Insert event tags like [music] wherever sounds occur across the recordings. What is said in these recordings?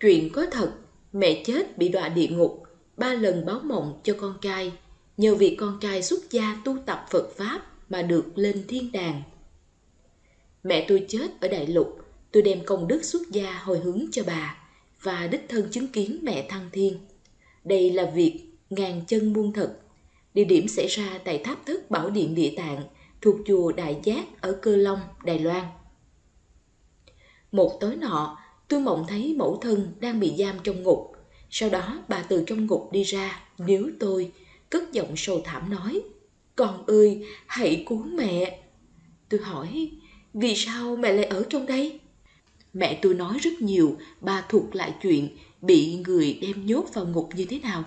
Chuyện có thật, mẹ chết bị đọa địa ngục, ba lần báo mộng cho con trai, nhờ việc con trai xuất gia tu tập Phật Pháp mà được lên thiên đàng. Mẹ tôi chết ở Đại Lục, tôi đem công đức xuất gia hồi hướng cho bà và đích thân chứng kiến mẹ thăng thiên. Đây là việc ngàn chân muôn thật. Địa điểm xảy ra tại tháp thức Bảo Điện Địa Tạng thuộc chùa Đại Giác ở Cơ Long, Đài Loan. Một tối nọ, Tôi mộng thấy mẫu thân đang bị giam trong ngục. Sau đó bà từ trong ngục đi ra, níu tôi, cất giọng sầu thảm nói. Con ơi, hãy cứu mẹ. Tôi hỏi, vì sao mẹ lại ở trong đây? Mẹ tôi nói rất nhiều, bà thuộc lại chuyện bị người đem nhốt vào ngục như thế nào.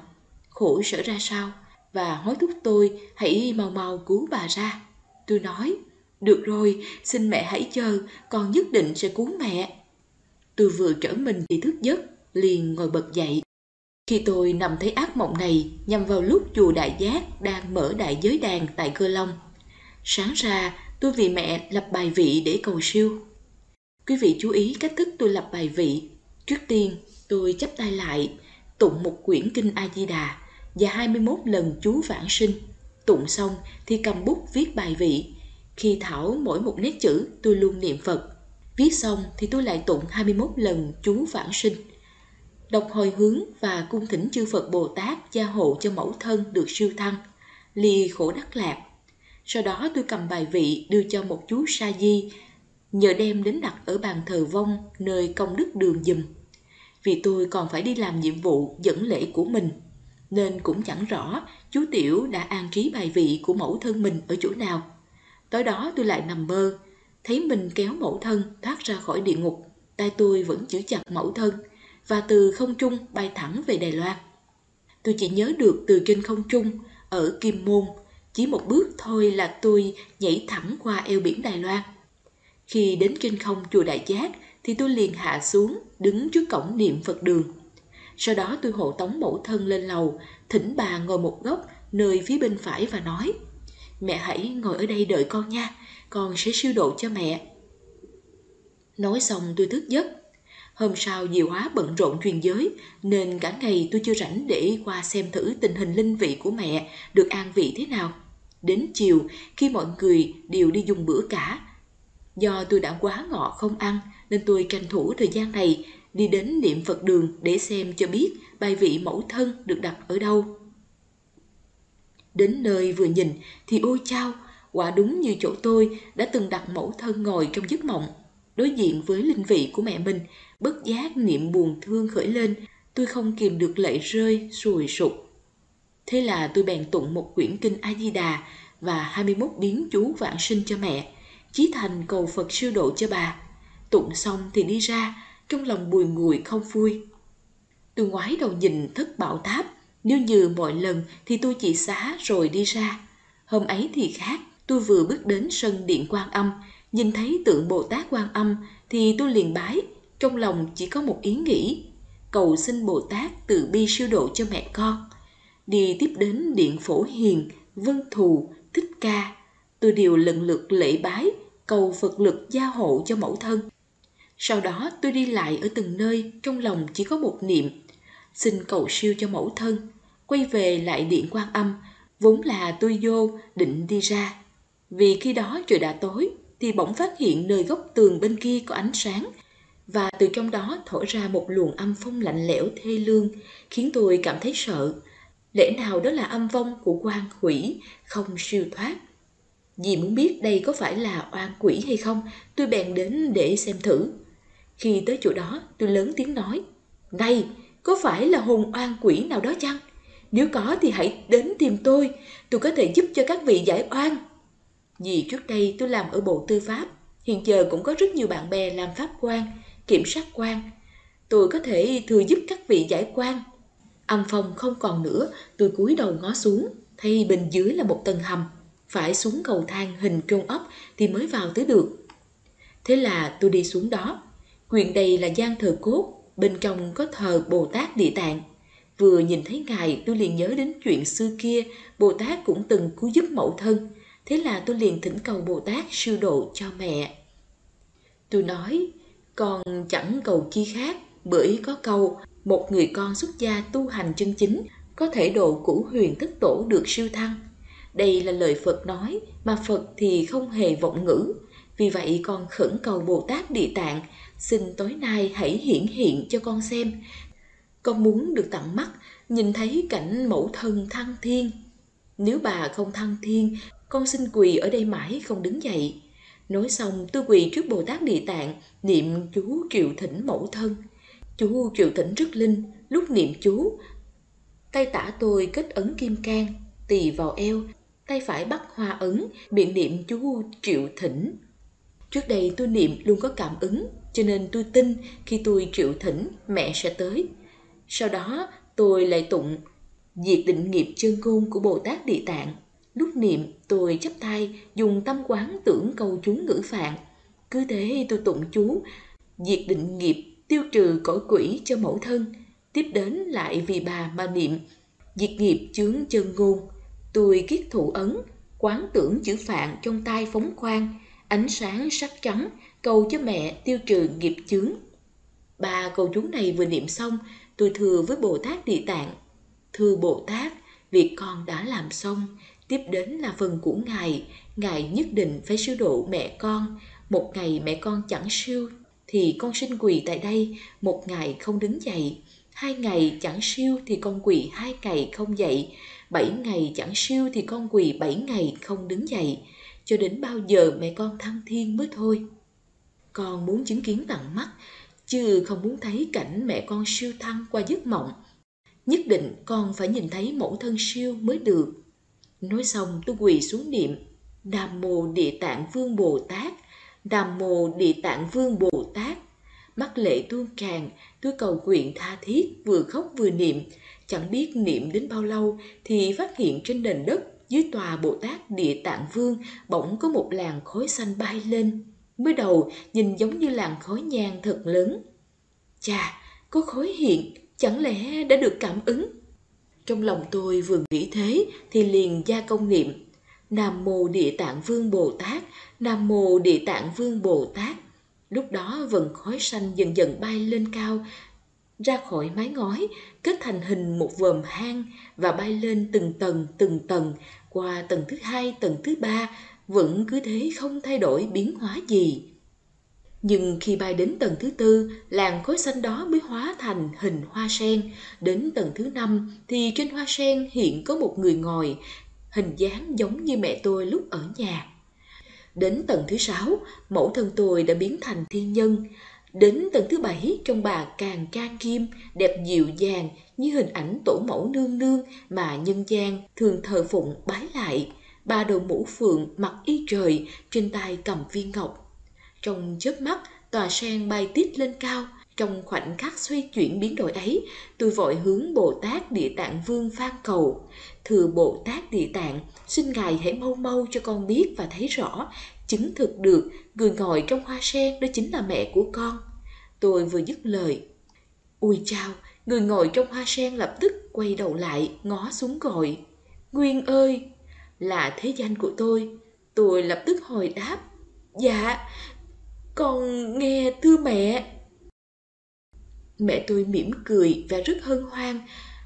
Khổ sở ra sao? Và hối thúc tôi hãy mau mau cứu bà ra. Tôi nói, được rồi, xin mẹ hãy chờ, con nhất định sẽ cứu mẹ tôi vừa trở mình thì thức giấc, liền ngồi bật dậy. Khi tôi nằm thấy ác mộng này nhằm vào lúc chùa Đại Giác đang mở đại giới đàn tại Cơ Long. Sáng ra, tôi vì mẹ lập bài vị để cầu siêu. Quý vị chú ý cách thức tôi lập bài vị. Trước tiên, tôi chắp tay lại, tụng một quyển kinh A-di-đà và 21 lần chú vãng sinh. Tụng xong thì cầm bút viết bài vị. Khi thảo mỗi một nét chữ, tôi luôn niệm Phật Viết xong thì tôi lại tụng 21 lần chú vãng sinh. Đọc hồi hướng và cung thỉnh chư Phật Bồ Tát gia hộ cho mẫu thân được siêu thăng, ly khổ đắc lạc. Sau đó tôi cầm bài vị đưa cho một chú sa di, nhờ đem đến đặt ở bàn thờ vong nơi công đức đường dùm. Vì tôi còn phải đi làm nhiệm vụ dẫn lễ của mình, nên cũng chẳng rõ chú Tiểu đã an trí bài vị của mẫu thân mình ở chỗ nào. Tối đó tôi lại nằm mơ, thấy mình kéo mẫu thân thoát ra khỏi địa ngục, tay tôi vẫn giữ chặt mẫu thân và từ không trung bay thẳng về Đài Loan. Tôi chỉ nhớ được từ trên không trung ở Kim Môn, chỉ một bước thôi là tôi nhảy thẳng qua eo biển Đài Loan. Khi đến trên không chùa Đại Giác thì tôi liền hạ xuống đứng trước cổng niệm Phật đường. Sau đó tôi hộ tống mẫu thân lên lầu, thỉnh bà ngồi một góc nơi phía bên phải và nói Mẹ hãy ngồi ở đây đợi con nha, con sẽ siêu độ cho mẹ. Nói xong tôi thức giấc. Hôm sau nhiều hóa bận rộn truyền giới nên cả ngày tôi chưa rảnh để qua xem thử tình hình linh vị của mẹ được an vị thế nào. Đến chiều khi mọi người đều đi dùng bữa cả, do tôi đã quá ngọ không ăn nên tôi tranh thủ thời gian này đi đến niệm Phật đường để xem cho biết bài vị mẫu thân được đặt ở đâu. Đến nơi vừa nhìn thì ôi chao, quả đúng như chỗ tôi đã từng đặt mẫu thân ngồi trong giấc mộng. Đối diện với linh vị của mẹ mình, bất giác niệm buồn thương khởi lên, tôi không kìm được lệ rơi, sùi sụp. Thế là tôi bèn tụng một quyển kinh A-di-đà và 21 biến chú vạn sinh cho mẹ, chí thành cầu Phật siêu độ cho bà. Tụng xong thì đi ra, trong lòng bùi ngùi không vui. Tôi ngoái đầu nhìn thất bảo tháp, nếu như mọi lần thì tôi chỉ xá rồi đi ra. Hôm ấy thì khác, tôi vừa bước đến sân điện quan âm nhìn thấy tượng bồ tát quan âm thì tôi liền bái trong lòng chỉ có một ý nghĩ cầu xin bồ tát từ bi siêu độ cho mẹ con đi tiếp đến điện phổ hiền vân thù thích ca tôi đều lần lượt lễ bái cầu phật lực gia hộ cho mẫu thân sau đó tôi đi lại ở từng nơi trong lòng chỉ có một niệm xin cầu siêu cho mẫu thân quay về lại điện quan âm vốn là tôi vô định đi ra vì khi đó trời đã tối thì bỗng phát hiện nơi góc tường bên kia có ánh sáng và từ trong đó thổi ra một luồng âm phong lạnh lẽo thê lương khiến tôi cảm thấy sợ. Lẽ nào đó là âm vong của quan quỷ không siêu thoát. Vì muốn biết đây có phải là oan quỷ hay không, tôi bèn đến để xem thử. Khi tới chỗ đó, tôi lớn tiếng nói, Này, có phải là hồn oan quỷ nào đó chăng? Nếu có thì hãy đến tìm tôi, tôi có thể giúp cho các vị giải oan. Vì trước đây tôi làm ở Bộ Tư pháp, hiện giờ cũng có rất nhiều bạn bè làm pháp quan, kiểm sát quan. Tôi có thể thừa giúp các vị giải quan. Âm phòng không còn nữa, tôi cúi đầu ngó xuống, thấy bên dưới là một tầng hầm. Phải xuống cầu thang hình trôn ốc thì mới vào tới được. Thế là tôi đi xuống đó. Quyện đây là gian thờ cốt, bên trong có thờ Bồ Tát Địa Tạng. Vừa nhìn thấy ngài tôi liền nhớ đến chuyện xưa kia Bồ Tát cũng từng cứu giúp mẫu thân Thế là tôi liền thỉnh cầu Bồ Tát siêu độ cho mẹ. Tôi nói, con chẳng cầu chi khác, bởi có câu, một người con xuất gia tu hành chân chính, có thể độ cũ huyền thất tổ được siêu thăng. Đây là lời Phật nói, mà Phật thì không hề vọng ngữ. Vì vậy con khẩn cầu Bồ Tát Địa Tạng, xin tối nay hãy hiển hiện cho con xem. Con muốn được tận mắt, nhìn thấy cảnh mẫu thân thăng thiên. Nếu bà không thăng thiên con xin quỳ ở đây mãi không đứng dậy. Nói xong tôi quỳ trước Bồ Tát Địa Tạng, niệm chú triệu thỉnh mẫu thân. Chú triệu thỉnh rất linh, lúc niệm chú, tay tả tôi kết ấn kim can, tỳ vào eo, tay phải bắt hoa ấn, miệng niệm chú triệu thỉnh. Trước đây tôi niệm luôn có cảm ứng, cho nên tôi tin khi tôi triệu thỉnh mẹ sẽ tới. Sau đó tôi lại tụng diệt định nghiệp chân ngôn của Bồ Tát Địa Tạng Lúc niệm, tôi chấp tay, dùng tâm quán tưởng cầu chú ngữ phạn. Cứ thế tôi tụng chú, diệt định nghiệp, tiêu trừ cõi quỷ cho mẫu thân. Tiếp đến lại vì bà mà niệm, diệt nghiệp chướng chân ngôn. Tôi kiết thủ ấn, quán tưởng chữ phạn trong tay phóng quang, ánh sáng sắc trắng, cầu cho mẹ tiêu trừ nghiệp chướng. Ba cầu chú này vừa niệm xong, tôi thừa với Bồ Tát Địa Tạng. Thưa Bồ Tát, việc con đã làm xong, Tiếp đến là phần của Ngài, Ngài nhất định phải siêu độ mẹ con. Một ngày mẹ con chẳng siêu thì con xin quỳ tại đây, một ngày không đứng dậy. Hai ngày chẳng siêu thì con quỳ hai ngày không dậy. Bảy ngày chẳng siêu thì con quỳ bảy ngày không đứng dậy. Cho đến bao giờ mẹ con thăng thiên mới thôi. Con muốn chứng kiến bằng mắt, chứ không muốn thấy cảnh mẹ con siêu thăng qua giấc mộng. Nhất định con phải nhìn thấy mẫu thân siêu mới được Nói xong tôi quỳ xuống niệm đàm Mô Địa Tạng Vương Bồ Tát đàm Mô Địa Tạng Vương Bồ Tát Mắt lệ tuôn tràn Tôi cầu nguyện tha thiết Vừa khóc vừa niệm Chẳng biết niệm đến bao lâu Thì phát hiện trên nền đất Dưới tòa Bồ Tát Địa Tạng Vương Bỗng có một làn khói xanh bay lên Mới đầu nhìn giống như làn khói nhang thật lớn Chà, có khói hiện Chẳng lẽ đã được cảm ứng trong lòng tôi vừa nghĩ thế thì liền gia công niệm. Nam mô địa tạng vương Bồ Tát, Nam mô địa tạng vương Bồ Tát. Lúc đó vần khói xanh dần dần bay lên cao, ra khỏi mái ngói, kết thành hình một vòm hang và bay lên từng tầng từng tầng, qua tầng thứ hai, tầng thứ ba, vẫn cứ thế không thay đổi biến hóa gì. Nhưng khi bay đến tầng thứ tư, làng khối xanh đó mới hóa thành hình hoa sen. Đến tầng thứ năm thì trên hoa sen hiện có một người ngồi, hình dáng giống như mẹ tôi lúc ở nhà. Đến tầng thứ sáu, mẫu thân tôi đã biến thành thiên nhân. Đến tầng thứ bảy, trong bà càng ca kim, đẹp dịu dàng như hình ảnh tổ mẫu nương nương mà nhân gian thường thờ phụng bái lại. Ba đầu mũ phượng mặc y trời, trên tay cầm viên ngọc, trong chớp mắt, tòa sen bay tít lên cao. Trong khoảnh khắc xoay chuyển biến đổi ấy, tôi vội hướng Bồ Tát Địa Tạng Vương phan cầu. Thưa Bồ Tát Địa Tạng, xin Ngài hãy mau mau cho con biết và thấy rõ, chứng thực được người ngồi trong hoa sen đó chính là mẹ của con. Tôi vừa dứt lời. Ui chao, người ngồi trong hoa sen lập tức quay đầu lại, ngó xuống gọi. Nguyên ơi, là thế danh của tôi. Tôi lập tức hồi đáp. Dạ, con nghe thưa mẹ Mẹ tôi mỉm cười và rất hân hoan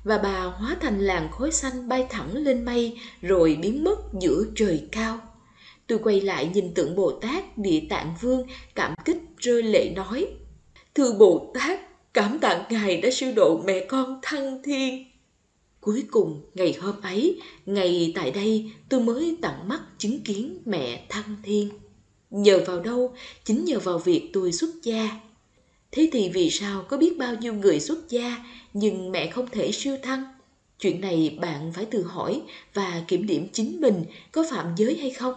Và bà hóa thành làn khói xanh bay thẳng lên mây Rồi biến mất giữa trời cao Tôi quay lại nhìn tượng Bồ Tát Địa Tạng Vương cảm kích rơi lệ nói Thưa Bồ Tát, cảm tạ Ngài đã siêu độ mẹ con thăng thiên Cuối cùng, ngày hôm ấy, ngày tại đây, tôi mới tận mắt chứng kiến mẹ thăng thiên. Nhờ vào đâu? Chính nhờ vào việc tôi xuất gia. Thế thì vì sao có biết bao nhiêu người xuất gia nhưng mẹ không thể siêu thăng? Chuyện này bạn phải tự hỏi và kiểm điểm chính mình có phạm giới hay không.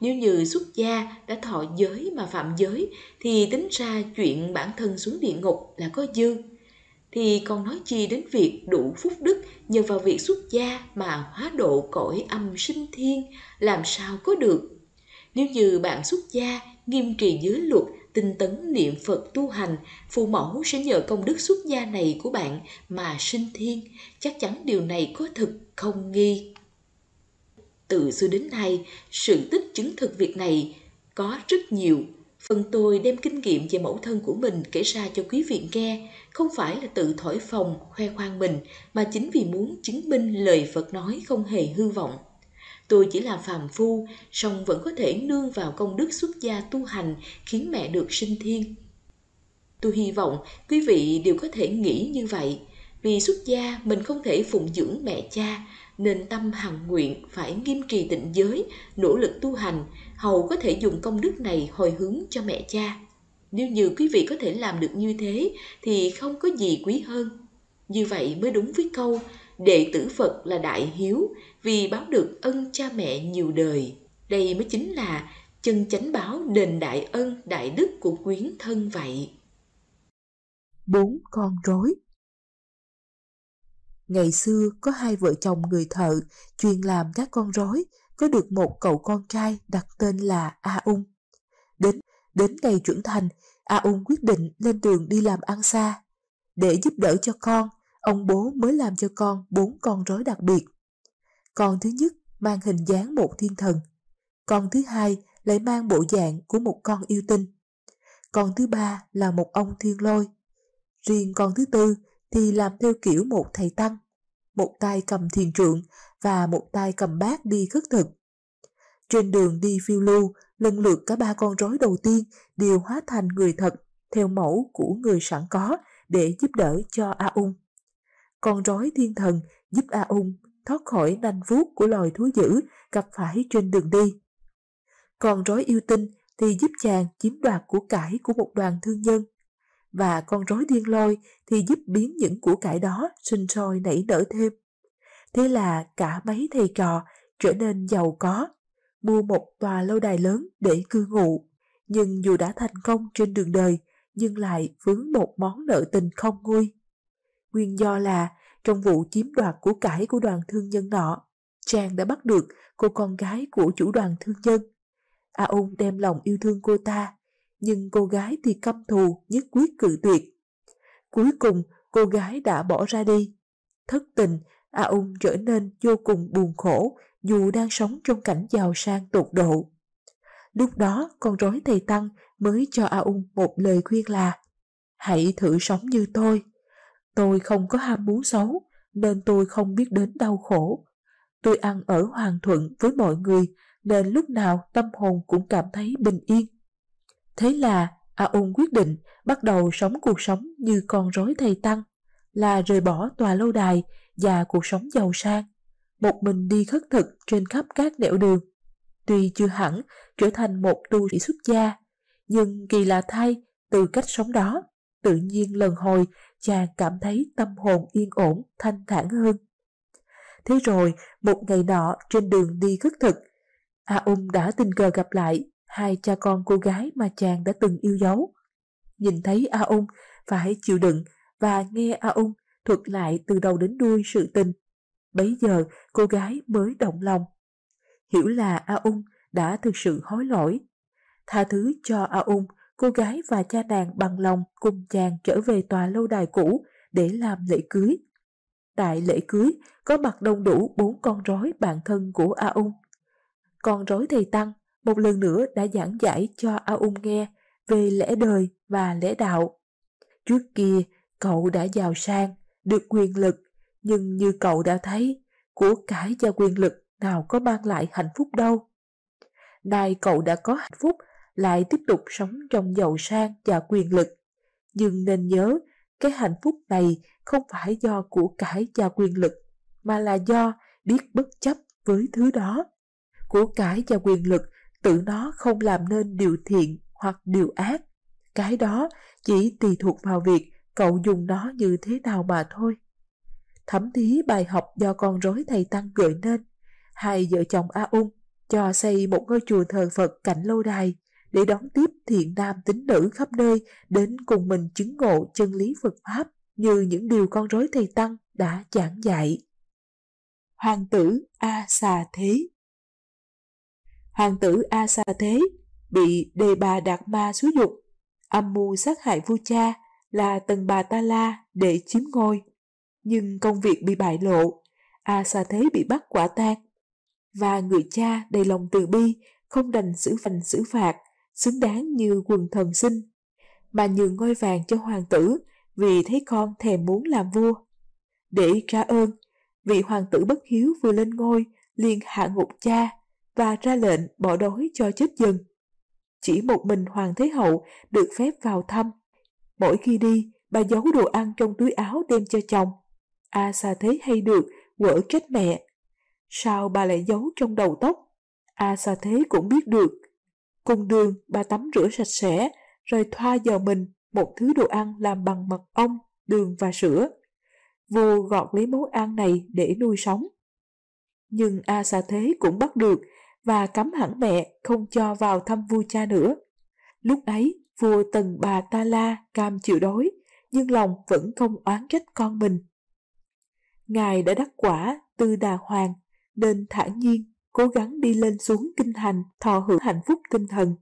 Nếu như xuất gia đã thọ giới mà phạm giới thì tính ra chuyện bản thân xuống địa ngục là có dư. Thì còn nói chi đến việc đủ phúc đức nhờ vào việc xuất gia mà hóa độ cõi âm sinh thiên làm sao có được nếu như bạn xuất gia, nghiêm trì giới luật, tinh tấn niệm Phật tu hành, phụ mẫu sẽ nhờ công đức xuất gia này của bạn mà sinh thiên. Chắc chắn điều này có thực không nghi. Từ xưa đến nay, sự tích chứng thực việc này có rất nhiều. Phần tôi đem kinh nghiệm về mẫu thân của mình kể ra cho quý vị nghe, không phải là tự thổi phồng, khoe khoang mình, mà chính vì muốn chứng minh lời Phật nói không hề hư vọng. Tôi chỉ là phàm phu, song vẫn có thể nương vào công đức xuất gia tu hành khiến mẹ được sinh thiên. Tôi hy vọng quý vị đều có thể nghĩ như vậy. Vì xuất gia mình không thể phụng dưỡng mẹ cha, nên tâm hằng nguyện phải nghiêm trì tịnh giới, nỗ lực tu hành, hầu có thể dùng công đức này hồi hướng cho mẹ cha. Nếu như quý vị có thể làm được như thế thì không có gì quý hơn. Như vậy mới đúng với câu, đệ tử Phật là đại hiếu, vì báo được ân cha mẹ nhiều đời. Đây mới chính là chân chánh báo đền đại ân đại đức của quyến thân vậy. Bốn con rối Ngày xưa có hai vợ chồng người thợ chuyên làm các con rối, có được một cậu con trai đặt tên là A Ung. Đến đến ngày trưởng thành, A Ung quyết định lên đường đi làm ăn xa. Để giúp đỡ cho con, ông bố mới làm cho con bốn con rối đặc biệt. Con thứ nhất mang hình dáng một thiên thần. Con thứ hai lại mang bộ dạng của một con yêu tinh. Con thứ ba là một ông thiên lôi. Riêng con thứ tư thì làm theo kiểu một thầy tăng. Một tay cầm thiền trượng và một tay cầm bát đi khất thực. Trên đường đi phiêu lưu, lần lượt cả ba con rối đầu tiên đều hóa thành người thật theo mẫu của người sẵn có để giúp đỡ cho A Ung. Con rối thiên thần giúp A Ung thoát khỏi nanh vuốt của loài thú dữ gặp phải trên đường đi. Con rối yêu tinh thì giúp chàng chiếm đoạt của cải của một đoàn thương nhân, và con rối điên lôi thì giúp biến những của cải đó sinh sôi nảy nở thêm. Thế là cả mấy thầy trò trở nên giàu có, mua một tòa lâu đài lớn để cư ngụ. Nhưng dù đã thành công trên đường đời, nhưng lại vướng một món nợ tình không nguôi. Nguyên do là trong vụ chiếm đoạt của cải của đoàn thương nhân nọ, Trang đã bắt được cô con gái của chủ đoàn thương nhân. A à đem lòng yêu thương cô ta, nhưng cô gái thì căm thù nhất quyết cự tuyệt. Cuối cùng, cô gái đã bỏ ra đi. Thất tình, A à Ung trở nên vô cùng buồn khổ dù đang sống trong cảnh giàu sang tột độ. Lúc đó, con rối thầy Tăng mới cho A Ung một lời khuyên là Hãy thử sống như tôi. Tôi không có ham muốn xấu, nên tôi không biết đến đau khổ. Tôi ăn ở hoàng thuận với mọi người, nên lúc nào tâm hồn cũng cảm thấy bình yên. Thế là A Ung quyết định bắt đầu sống cuộc sống như con rối thầy Tăng, là rời bỏ tòa lâu đài và cuộc sống giàu sang, một mình đi khất thực trên khắp các nẻo đường. Tuy chưa hẳn trở thành một tu sĩ xuất gia, nhưng kỳ lạ thay từ cách sống đó, tự nhiên lần hồi, chàng cảm thấy tâm hồn yên ổn, thanh thản hơn. Thế rồi, một ngày nọ trên đường đi khất thực, A Ung đã tình cờ gặp lại hai cha con cô gái mà chàng đã từng yêu dấu. Nhìn thấy A Ung phải chịu đựng và nghe A Ung thuật lại từ đầu đến đuôi sự tình. Bấy giờ cô gái mới động lòng. Hiểu là A Ung đã thực sự hối lỗi. Tha thứ cho A Ung cô gái và cha nàng bằng lòng cùng chàng trở về tòa lâu đài cũ để làm lễ cưới. Tại lễ cưới có mặt đông đủ bốn con rối bạn thân của A Ung. Con rối thầy Tăng một lần nữa đã giảng giải cho A Ung nghe về lẽ đời và lẽ đạo. Trước kia cậu đã giàu sang, được quyền lực, nhưng như cậu đã thấy, của cải và quyền lực nào có mang lại hạnh phúc đâu. Nay cậu đã có hạnh phúc lại tiếp tục sống trong giàu sang và quyền lực. Nhưng nên nhớ, cái hạnh phúc này không phải do của cải và quyền lực, mà là do biết bất chấp với thứ đó. Của cải và quyền lực tự nó không làm nên điều thiện hoặc điều ác. Cái đó chỉ tùy thuộc vào việc cậu dùng nó như thế nào mà thôi. Thẩm thí bài học do con rối thầy Tăng gợi nên, hai vợ chồng A Ung cho xây một ngôi chùa thờ Phật cạnh lâu đài để đón tiếp thiện nam tín nữ khắp nơi đến cùng mình chứng ngộ chân lý Phật Pháp như những điều con rối thầy Tăng đã giảng dạy. Hoàng tử A Xà Thế Hoàng tử A Xà Thế bị đề bà Đạt Ma xúi dục, âm mưu sát hại vua cha là tần bà Ta La để chiếm ngôi. Nhưng công việc bị bại lộ, A Xà Thế bị bắt quả tang và người cha đầy lòng từ bi không đành xử phành xử phạt xứng đáng như quần thần sinh, mà nhường ngôi vàng cho hoàng tử vì thấy con thèm muốn làm vua. Để trả ơn, vị hoàng tử bất hiếu vừa lên ngôi liền hạ ngục cha và ra lệnh bỏ đói cho chết dần. Chỉ một mình Hoàng Thế Hậu được phép vào thăm. Mỗi khi đi, bà giấu đồ ăn trong túi áo đem cho chồng. A à, xa thế hay được, quở trách mẹ. Sao bà lại giấu trong đầu tóc? A à, xa thế cũng biết được, Cùng đường, bà tắm rửa sạch sẽ, rồi thoa vào mình một thứ đồ ăn làm bằng mật ong, đường và sữa. Vua gọt lấy món ăn này để nuôi sống. Nhưng A Sa Thế cũng bắt được và cấm hẳn mẹ không cho vào thăm vua cha nữa. Lúc ấy, vua tần bà Ta La cam chịu đói, nhưng lòng vẫn không oán trách con mình. Ngài đã đắc quả từ đà hoàng, nên thản nhiên cố gắng đi lên xuống kinh thành, thọ hưởng hạnh phúc tinh thần.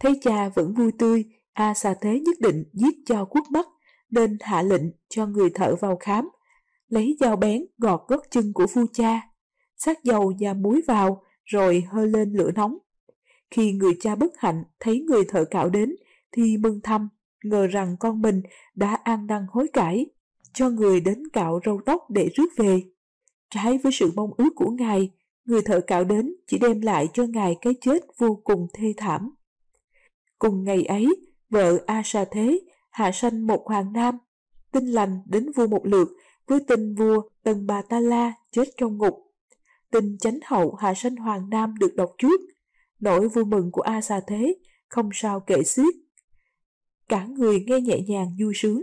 Thấy cha vẫn vui tươi, A sa Thế nhất định giết cho quốc Bắc, nên hạ lệnh cho người thợ vào khám, lấy dao bén gọt gót chân của phu cha, sát dầu và muối vào, rồi hơi lên lửa nóng. Khi người cha bất hạnh thấy người thợ cạo đến, thì mừng thầm, ngờ rằng con mình đã an năn hối cải, cho người đến cạo râu tóc để rước về. Trái với sự mong ước của ngài, người thợ cạo đến chỉ đem lại cho ngài cái chết vô cùng thê thảm. Cùng ngày ấy, vợ A Sa Thế hạ sanh một hoàng nam, tin lành đến vua một lượt với tin vua Tần Bà Ta La chết trong ngục. Tin chánh hậu hạ sanh hoàng nam được đọc trước, nỗi vui mừng của A Sa Thế không sao kể xiết. Cả người nghe nhẹ nhàng vui sướng,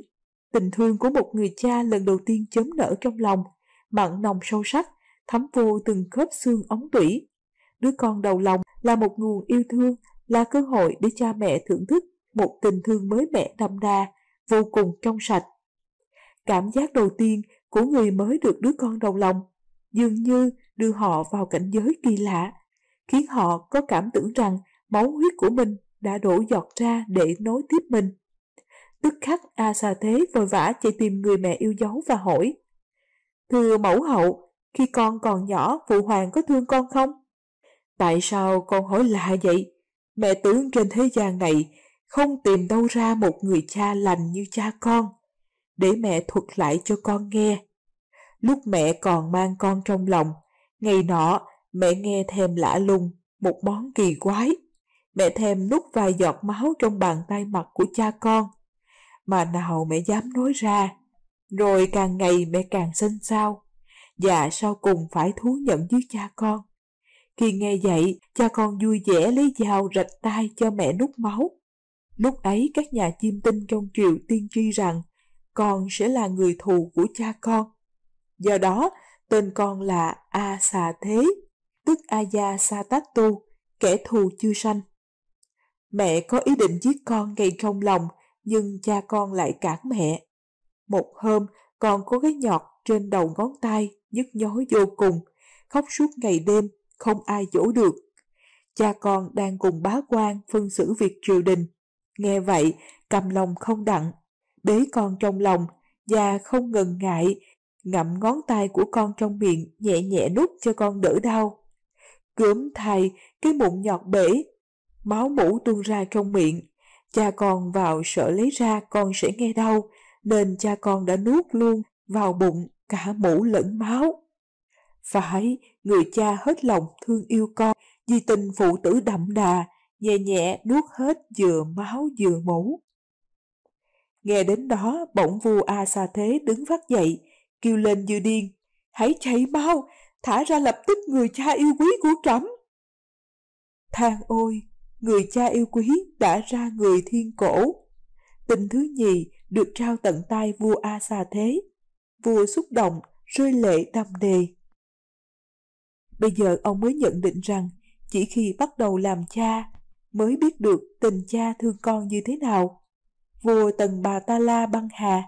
tình thương của một người cha lần đầu tiên chớm nở trong lòng, mặn nồng sâu sắc thấm vô từng khớp xương ống tủy. Đứa con đầu lòng là một nguồn yêu thương, là cơ hội để cha mẹ thưởng thức một tình thương mới mẻ đậm đà, vô cùng trong sạch. Cảm giác đầu tiên của người mới được đứa con đầu lòng dường như đưa họ vào cảnh giới kỳ lạ, khiến họ có cảm tưởng rằng máu huyết của mình đã đổ giọt ra để nối tiếp mình. Tức khắc A Sa Thế vội vã chạy tìm người mẹ yêu dấu và hỏi Thưa mẫu hậu, khi con còn nhỏ, phụ hoàng có thương con không? Tại sao con hỏi lạ vậy? Mẹ tưởng trên thế gian này không tìm đâu ra một người cha lành như cha con. Để mẹ thuật lại cho con nghe. Lúc mẹ còn mang con trong lòng, ngày nọ mẹ nghe thèm lạ lùng, một món kỳ quái. Mẹ thèm nút vài giọt máu trong bàn tay mặt của cha con. Mà nào mẹ dám nói ra. Rồi càng ngày mẹ càng xinh xao và sau cùng phải thú nhận với cha con. Khi nghe vậy, cha con vui vẻ lấy dao rạch tay cho mẹ nút máu. Lúc ấy các nhà chiêm tinh trong triều tiên tri rằng con sẽ là người thù của cha con. Do đó, tên con là A Xà Thế, tức Aya Sa Tát Tu, kẻ thù chưa sanh. Mẹ có ý định giết con ngay trong lòng, nhưng cha con lại cản mẹ. Một hôm, con có cái nhọt trên đầu ngón tay nhức nhối vô cùng, khóc suốt ngày đêm, không ai dỗ được. Cha con đang cùng bá quan phân xử việc triều đình. Nghe vậy, cầm lòng không đặng, bế con trong lòng, và không ngần ngại, ngậm ngón tay của con trong miệng nhẹ nhẹ nút cho con đỡ đau. Cướm thầy, cái bụng nhọt bể, máu mũ tuôn ra trong miệng. Cha con vào sợ lấy ra con sẽ nghe đau, nên cha con đã nuốt luôn vào bụng cả mũ lẫn máu. Phải, người cha hết lòng thương yêu con, vì tình phụ tử đậm đà, nhẹ nhẹ nuốt hết vừa máu vừa mũ. Nghe đến đó, bỗng vua A Sa Thế đứng phát dậy, kêu lên như điên, hãy chạy mau, thả ra lập tức người cha yêu quý của trẫm. thang ôi, người cha yêu quý đã ra người thiên cổ. Tình thứ nhì được trao tận tay vua A Sa Thế, vua xúc động, rơi lệ đầm đề. Bây giờ ông mới nhận định rằng chỉ khi bắt đầu làm cha mới biết được tình cha thương con như thế nào. Vua Tần Bà Ta La băng hà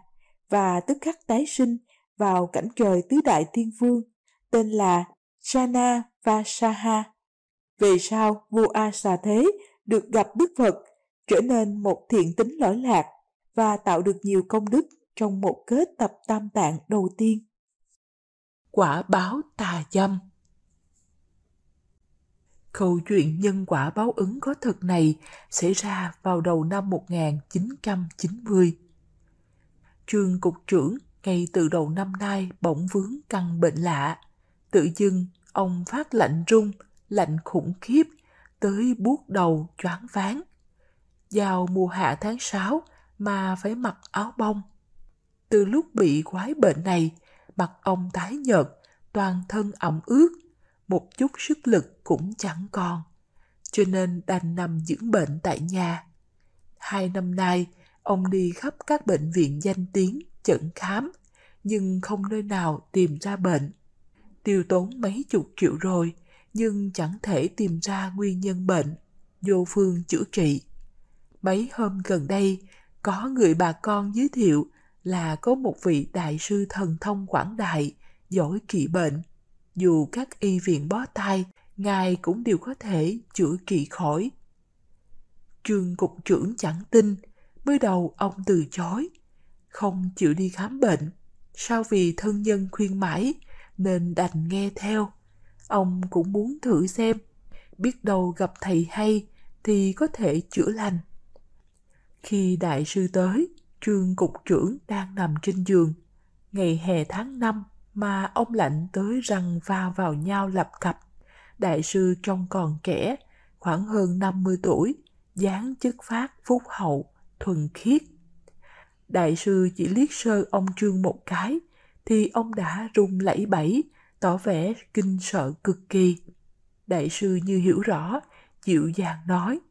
và tức khắc tái sinh vào cảnh trời tứ đại thiên vương tên là Sana Vasaha. Về sau, vua A Xà Thế được gặp Đức Phật, trở nên một thiện tính lõi lạc và tạo được nhiều công đức trong một kết tập tam tạng đầu tiên. Quả báo tà dâm Câu chuyện nhân quả báo ứng có thật này xảy ra vào đầu năm 1990. trường Cục trưởng ngay từ đầu năm nay bỗng vướng căn bệnh lạ. Tự dưng, ông phát lạnh rung, lạnh khủng khiếp, tới buốt đầu choáng váng. Vào mùa hạ tháng 6 mà phải mặc áo bông từ lúc bị quái bệnh này, mặt ông tái nhợt, toàn thân ẩm ướt, một chút sức lực cũng chẳng còn, cho nên đành nằm dưỡng bệnh tại nhà. Hai năm nay, ông đi khắp các bệnh viện danh tiếng chẩn khám, nhưng không nơi nào tìm ra bệnh. Tiêu tốn mấy chục triệu rồi, nhưng chẳng thể tìm ra nguyên nhân bệnh, vô phương chữa trị. Mấy hôm gần đây, có người bà con giới thiệu là có một vị đại sư thần thông quảng đại, giỏi kỵ bệnh. Dù các y viện bó tay, ngài cũng đều có thể chữa kỵ khỏi. Trương cục trưởng chẳng tin, mới đầu ông từ chối, không chịu đi khám bệnh. Sao vì thân nhân khuyên mãi, nên đành nghe theo. Ông cũng muốn thử xem, biết đâu gặp thầy hay thì có thể chữa lành. Khi đại sư tới, Trương Cục trưởng đang nằm trên giường. Ngày hè tháng năm mà ông lạnh tới răng va vào nhau lập cập. Đại sư trông còn trẻ, khoảng hơn 50 tuổi, dáng chất phát phúc hậu, thuần khiết. Đại sư chỉ liếc sơ ông Trương một cái, thì ông đã run lẩy bẩy, tỏ vẻ kinh sợ cực kỳ. Đại sư như hiểu rõ, dịu dàng nói –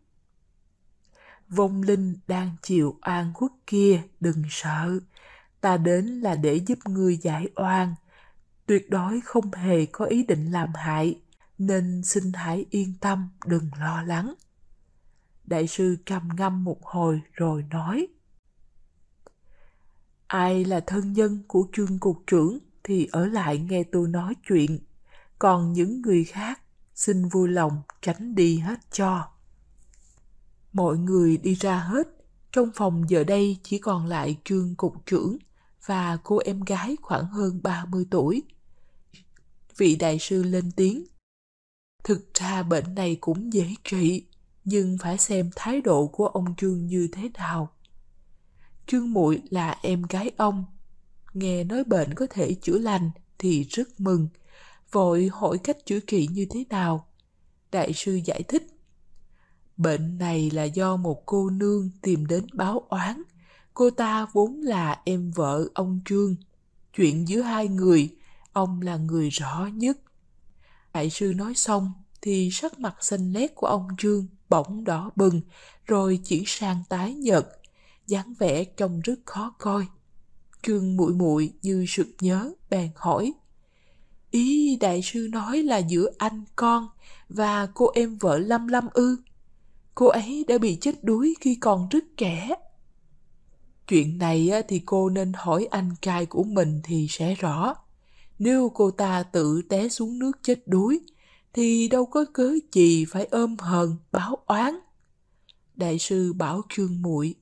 vong linh đang chịu oan khuất kia đừng sợ ta đến là để giúp người giải oan tuyệt đối không hề có ý định làm hại nên xin hãy yên tâm đừng lo lắng đại sư trầm ngâm một hồi rồi nói ai là thân nhân của trương cục trưởng thì ở lại nghe tôi nói chuyện còn những người khác xin vui lòng tránh đi hết cho Mọi người đi ra hết, trong phòng giờ đây chỉ còn lại trương cục trưởng và cô em gái khoảng hơn 30 tuổi. Vị đại sư lên tiếng. Thực ra bệnh này cũng dễ trị, nhưng phải xem thái độ của ông Trương như thế nào. Trương Muội là em gái ông, nghe nói bệnh có thể chữa lành thì rất mừng, vội hỏi cách chữa trị như thế nào. Đại sư giải thích Bệnh này là do một cô nương tìm đến báo oán. Cô ta vốn là em vợ ông Trương. Chuyện giữa hai người, ông là người rõ nhất. Đại sư nói xong thì sắc mặt xanh lét của ông Trương bỗng đỏ bừng rồi chuyển sang tái nhợt, dáng vẻ trông rất khó coi. Trương muội muội như sực nhớ bèn hỏi: "Ý đại sư nói là giữa anh con và cô em vợ Lâm Lâm ư?" cô ấy đã bị chết đuối khi còn rất trẻ. Chuyện này thì cô nên hỏi anh trai của mình thì sẽ rõ. Nếu cô ta tự té xuống nước chết đuối, thì đâu có cớ gì phải ôm hờn, báo oán. Đại sư bảo Trương Muội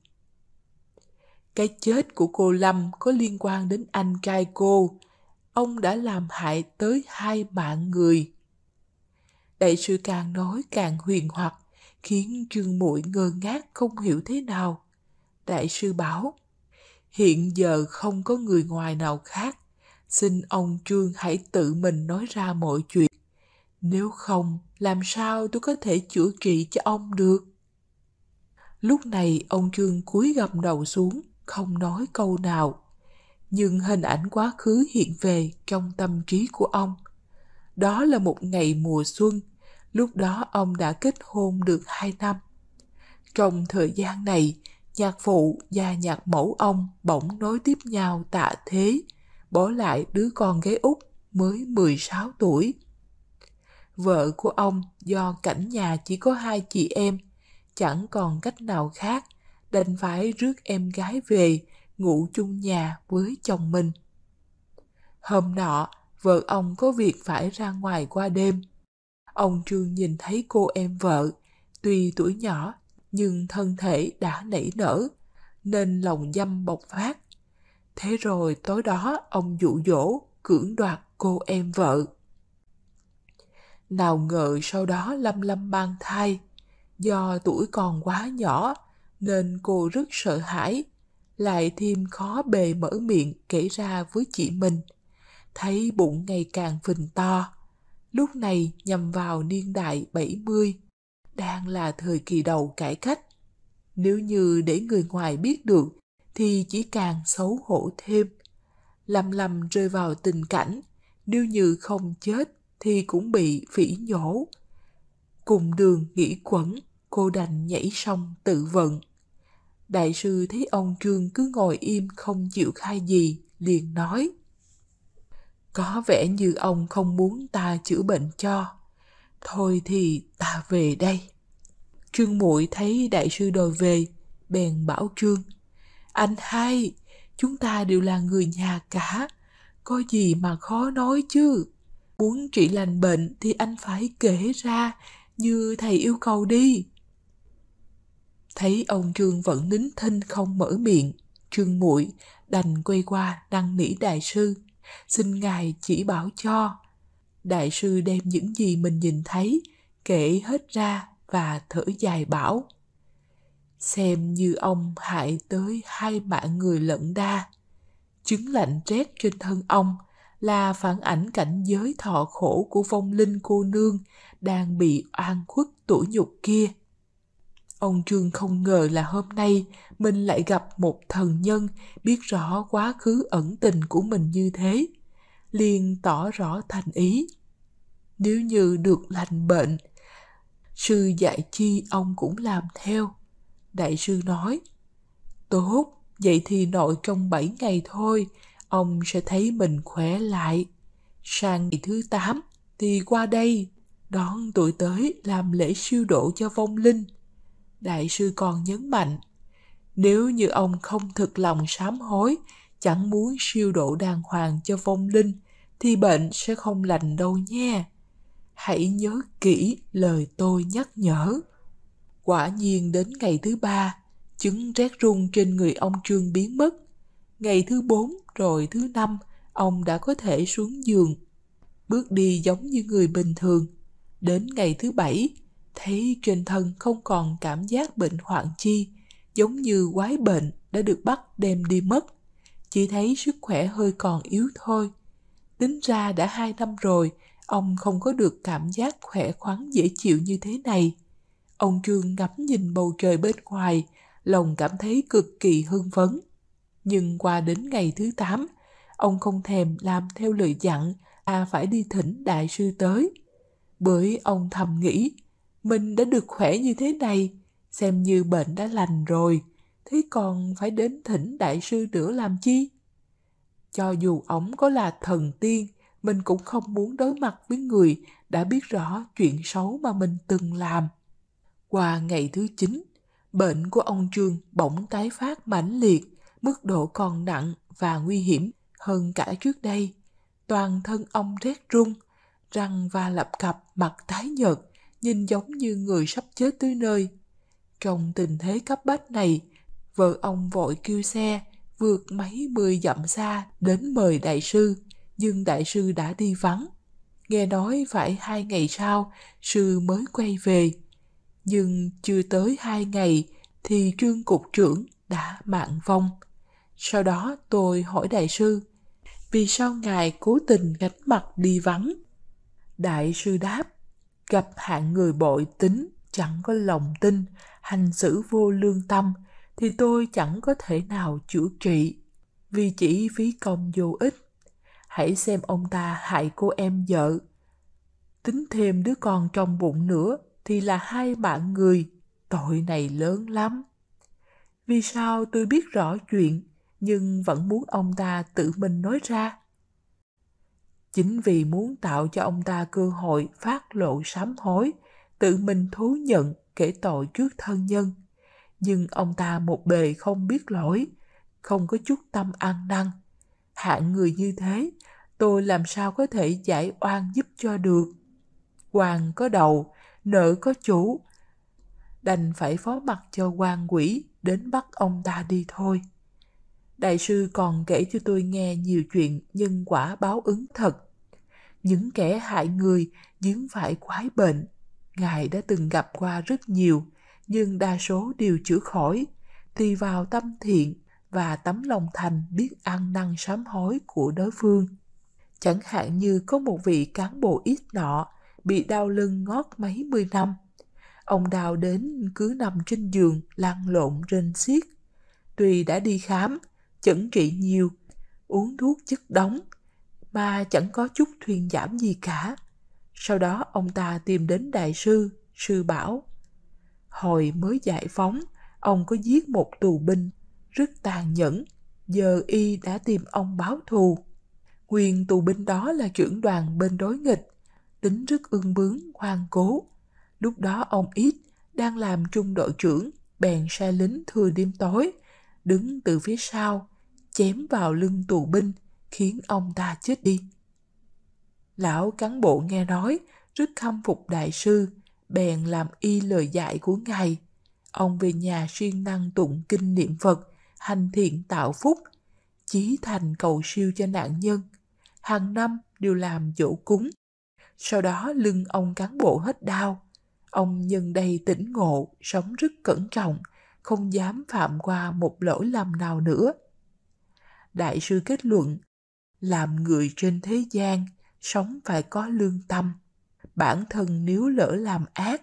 Cái chết của cô Lâm có liên quan đến anh trai cô. Ông đã làm hại tới hai mạng người. Đại sư càng nói càng huyền hoặc khiến chương muội ngơ ngác không hiểu thế nào. Đại sư bảo, hiện giờ không có người ngoài nào khác, xin ông Trương hãy tự mình nói ra mọi chuyện. Nếu không, làm sao tôi có thể chữa trị cho ông được? Lúc này ông Trương cúi gầm đầu xuống, không nói câu nào. Nhưng hình ảnh quá khứ hiện về trong tâm trí của ông. Đó là một ngày mùa xuân Lúc đó ông đã kết hôn được hai năm. Trong thời gian này, nhạc phụ và nhạc mẫu ông bỗng nối tiếp nhau tạ thế, bỏ lại đứa con gái út mới 16 tuổi. Vợ của ông do cảnh nhà chỉ có hai chị em, chẳng còn cách nào khác, đành phải rước em gái về ngủ chung nhà với chồng mình. Hôm nọ, vợ ông có việc phải ra ngoài qua đêm, ông Trương nhìn thấy cô em vợ, tuy tuổi nhỏ nhưng thân thể đã nảy nở, nên lòng dâm bộc phát. Thế rồi tối đó ông dụ dỗ, cưỡng đoạt cô em vợ. Nào ngờ sau đó Lâm Lâm mang thai. Do tuổi còn quá nhỏ nên cô rất sợ hãi, lại thêm khó bề mở miệng kể ra với chị mình. Thấy bụng ngày càng phình to, lúc này nhằm vào niên đại 70, đang là thời kỳ đầu cải cách. Nếu như để người ngoài biết được thì chỉ càng xấu hổ thêm. Lầm lầm rơi vào tình cảnh, nếu như không chết thì cũng bị phỉ nhổ. Cùng đường nghĩ quẩn, cô đành nhảy sông tự vận. Đại sư thấy ông Trương cứ ngồi im không chịu khai gì, liền nói – có vẻ như ông không muốn ta chữa bệnh cho thôi thì ta về đây trương muội thấy đại sư đòi về bèn bảo trương anh hai chúng ta đều là người nhà cả có gì mà khó nói chứ muốn trị lành bệnh thì anh phải kể ra như thầy yêu cầu đi thấy ông trương vẫn nín thinh không mở miệng trương muội đành quay qua năn nỉ đại sư xin ngài chỉ bảo cho đại sư đem những gì mình nhìn thấy kể hết ra và thở dài bảo xem như ông hại tới hai mạng người lẫn đa chứng lạnh rét trên thân ông là phản ảnh cảnh giới thọ khổ của vong linh cô nương đang bị oan khuất tủ nhục kia Ông Trương không ngờ là hôm nay mình lại gặp một thần nhân biết rõ quá khứ ẩn tình của mình như thế, liền tỏ rõ thành ý. Nếu như được lành bệnh, sư dạy chi ông cũng làm theo. Đại sư nói, tốt, vậy thì nội trong bảy ngày thôi, ông sẽ thấy mình khỏe lại. Sang ngày thứ tám thì qua đây, đón tuổi tới làm lễ siêu độ cho vong linh đại sư còn nhấn mạnh nếu như ông không thực lòng sám hối chẳng muốn siêu độ đàng hoàng cho vong linh thì bệnh sẽ không lành đâu nha hãy nhớ kỹ lời tôi nhắc nhở quả nhiên đến ngày thứ ba chứng rét run trên người ông trương biến mất ngày thứ bốn rồi thứ năm ông đã có thể xuống giường bước đi giống như người bình thường đến ngày thứ bảy thấy trên thân không còn cảm giác bệnh hoạn chi, giống như quái bệnh đã được bắt đem đi mất. Chỉ thấy sức khỏe hơi còn yếu thôi. Tính ra đã hai năm rồi, ông không có được cảm giác khỏe khoắn dễ chịu như thế này. Ông Trương ngắm nhìn bầu trời bên ngoài, lòng cảm thấy cực kỳ hưng phấn. Nhưng qua đến ngày thứ tám ông không thèm làm theo lời dặn à phải đi thỉnh đại sư tới. Bởi ông thầm nghĩ, mình đã được khỏe như thế này, xem như bệnh đã lành rồi, thế còn phải đến thỉnh đại sư nữa làm chi? Cho dù ổng có là thần tiên, mình cũng không muốn đối mặt với người đã biết rõ chuyện xấu mà mình từng làm. Qua ngày thứ chín, bệnh của ông Trương bỗng tái phát mãnh liệt, mức độ còn nặng và nguy hiểm hơn cả trước đây. Toàn thân ông rét run, răng và lập cặp mặt tái nhợt, nhìn giống như người sắp chết tới nơi. Trong tình thế cấp bách này, vợ ông vội kêu xe, vượt mấy mười dặm xa đến mời đại sư, nhưng đại sư đã đi vắng. Nghe nói phải hai ngày sau, sư mới quay về. Nhưng chưa tới hai ngày thì trương cục trưởng đã mạng vong. Sau đó tôi hỏi đại sư, vì sao ngài cố tình gánh mặt đi vắng? Đại sư đáp, gặp hạng người bội tính chẳng có lòng tin hành xử vô lương tâm thì tôi chẳng có thể nào chữa trị vì chỉ phí công vô ích hãy xem ông ta hại cô em vợ tính thêm đứa con trong bụng nữa thì là hai mạng người tội này lớn lắm vì sao tôi biết rõ chuyện nhưng vẫn muốn ông ta tự mình nói ra chính vì muốn tạo cho ông ta cơ hội phát lộ sám hối tự mình thú nhận kể tội trước thân nhân nhưng ông ta một bề không biết lỗi không có chút tâm ăn năn hạng người như thế tôi làm sao có thể giải oan giúp cho được quan có đầu nợ có chủ đành phải phó mặt cho quan quỷ đến bắt ông ta đi thôi đại sư còn kể cho tôi nghe nhiều chuyện nhân quả báo ứng thật những kẻ hại người dính phải quái bệnh ngài đã từng gặp qua rất nhiều nhưng đa số đều chữa khỏi tùy vào tâm thiện và tấm lòng thành biết ăn năn sám hối của đối phương chẳng hạn như có một vị cán bộ ít nọ bị đau lưng ngót mấy mươi năm ông đau đến cứ nằm trên giường lăn lộn rên xiết tuy đã đi khám chẩn trị nhiều uống thuốc chất đóng mà chẳng có chút thuyền giảm gì cả. Sau đó ông ta tìm đến đại sư, sư bảo. Hồi mới giải phóng, ông có giết một tù binh, rất tàn nhẫn, giờ y đã tìm ông báo thù. Nguyên tù binh đó là trưởng đoàn bên đối nghịch, tính rất ương bướng, hoang cố. Lúc đó ông Ít đang làm trung đội trưởng, bèn sai lính thừa đêm tối, đứng từ phía sau, chém vào lưng tù binh – khiến ông ta chết đi. Lão cán bộ nghe nói, rất khâm phục đại sư, bèn làm y lời dạy của ngài. Ông về nhà siêng năng tụng kinh niệm Phật, hành thiện tạo phúc, chí thành cầu siêu cho nạn nhân. Hàng năm đều làm dỗ cúng. Sau đó lưng ông cán bộ hết đau. Ông nhân đây tỉnh ngộ, sống rất cẩn trọng, không dám phạm qua một lỗi lầm nào nữa. Đại sư kết luận, làm người trên thế gian sống phải có lương tâm bản thân nếu lỡ làm ác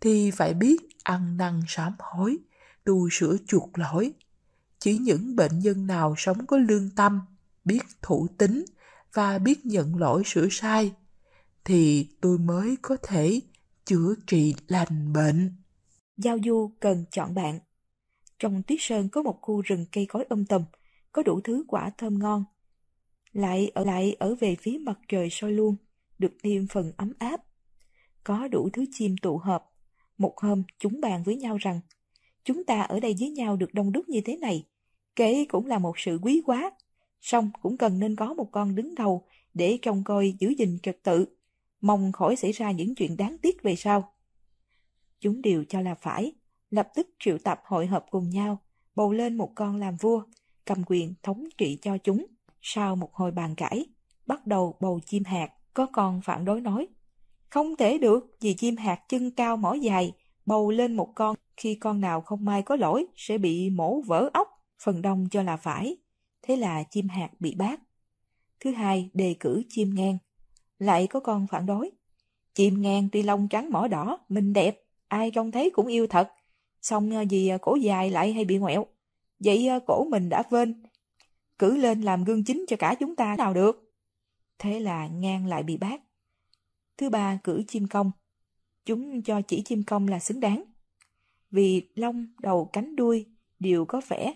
thì phải biết ăn năn sám hối tu sửa chuộc lỗi chỉ những bệnh nhân nào sống có lương tâm biết thủ tính và biết nhận lỗi sửa sai thì tôi mới có thể chữa trị lành bệnh giao du cần chọn bạn trong tuyết sơn có một khu rừng cây cối âm tầm có đủ thứ quả thơm ngon lại ở lại ở về phía mặt trời soi luôn, được thêm phần ấm áp. Có đủ thứ chim tụ hợp Một hôm, chúng bàn với nhau rằng, chúng ta ở đây với nhau được đông đúc như thế này, kể cũng là một sự quý quá. Song cũng cần nên có một con đứng đầu để trông coi giữ gìn trật tự, mong khỏi xảy ra những chuyện đáng tiếc về sau. Chúng đều cho là phải, lập tức triệu tập hội họp cùng nhau, bầu lên một con làm vua, cầm quyền thống trị cho chúng. Sau một hồi bàn cãi, bắt đầu bầu chim hạt, có con phản đối nói. Không thể được, vì chim hạt chân cao mỏ dài, bầu lên một con, khi con nào không may có lỗi sẽ bị mổ vỡ ốc, phần đông cho là phải. Thế là chim hạt bị bác. Thứ hai, đề cử chim ngang. Lại có con phản đối. Chim ngang tuy lông trắng mỏ đỏ, mình đẹp, ai trông thấy cũng yêu thật. Xong ờ, vì ờ, cổ dài lại hay bị ngoẹo. Vậy ờ, cổ mình đã vên, cử lên làm gương chính cho cả chúng ta nào được. Thế là ngang lại bị bác. Thứ ba cử chim công. Chúng cho chỉ chim công là xứng đáng. Vì lông, đầu, cánh, đuôi đều có vẻ.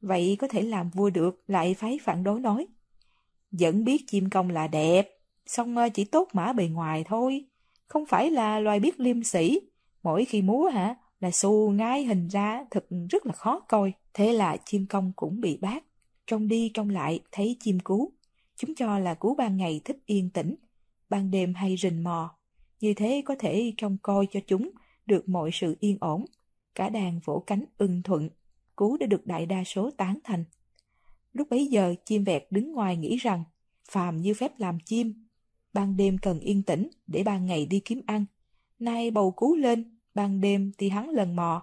Vậy có thể làm vua được lại phái phản đối nói. Vẫn biết chim công là đẹp, song ờ, chỉ tốt mã bề ngoài thôi. Không phải là loài biết liêm sĩ. Mỗi khi múa hả, là xù ngay hình ra thật rất là khó coi. Thế là chim công cũng bị bác. Trong đi trong lại thấy chim cú. Chúng cho là cú ban ngày thích yên tĩnh, ban đêm hay rình mò. Như thế có thể trông coi cho chúng được mọi sự yên ổn. Cả đàn vỗ cánh ưng thuận, cú đã được đại đa số tán thành. Lúc bấy giờ chim vẹt đứng ngoài nghĩ rằng phàm như phép làm chim. Ban đêm cần yên tĩnh để ban ngày đi kiếm ăn. Nay bầu cú lên, ban đêm thì hắn lần mò.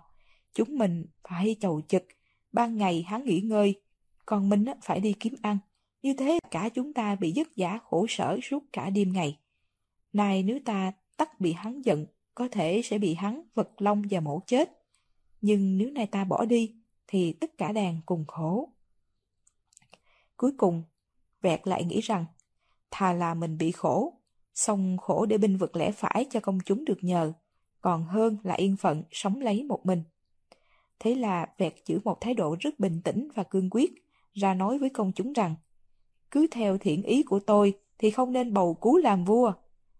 Chúng mình phải chầu chực, ban ngày hắn nghỉ ngơi, còn mình phải đi kiếm ăn. Như thế cả chúng ta bị dứt giả khổ sở suốt cả đêm ngày. Nay nếu ta tắt bị hắn giận, có thể sẽ bị hắn vật lông và mổ chết. Nhưng nếu nay ta bỏ đi, thì tất cả đàn cùng khổ. Cuối cùng, Vẹt lại nghĩ rằng, thà là mình bị khổ, xong khổ để binh vực lẽ phải cho công chúng được nhờ, còn hơn là yên phận sống lấy một mình. Thế là Vẹt giữ một thái độ rất bình tĩnh và cương quyết, ra nói với công chúng rằng cứ theo thiện ý của tôi thì không nên bầu cú làm vua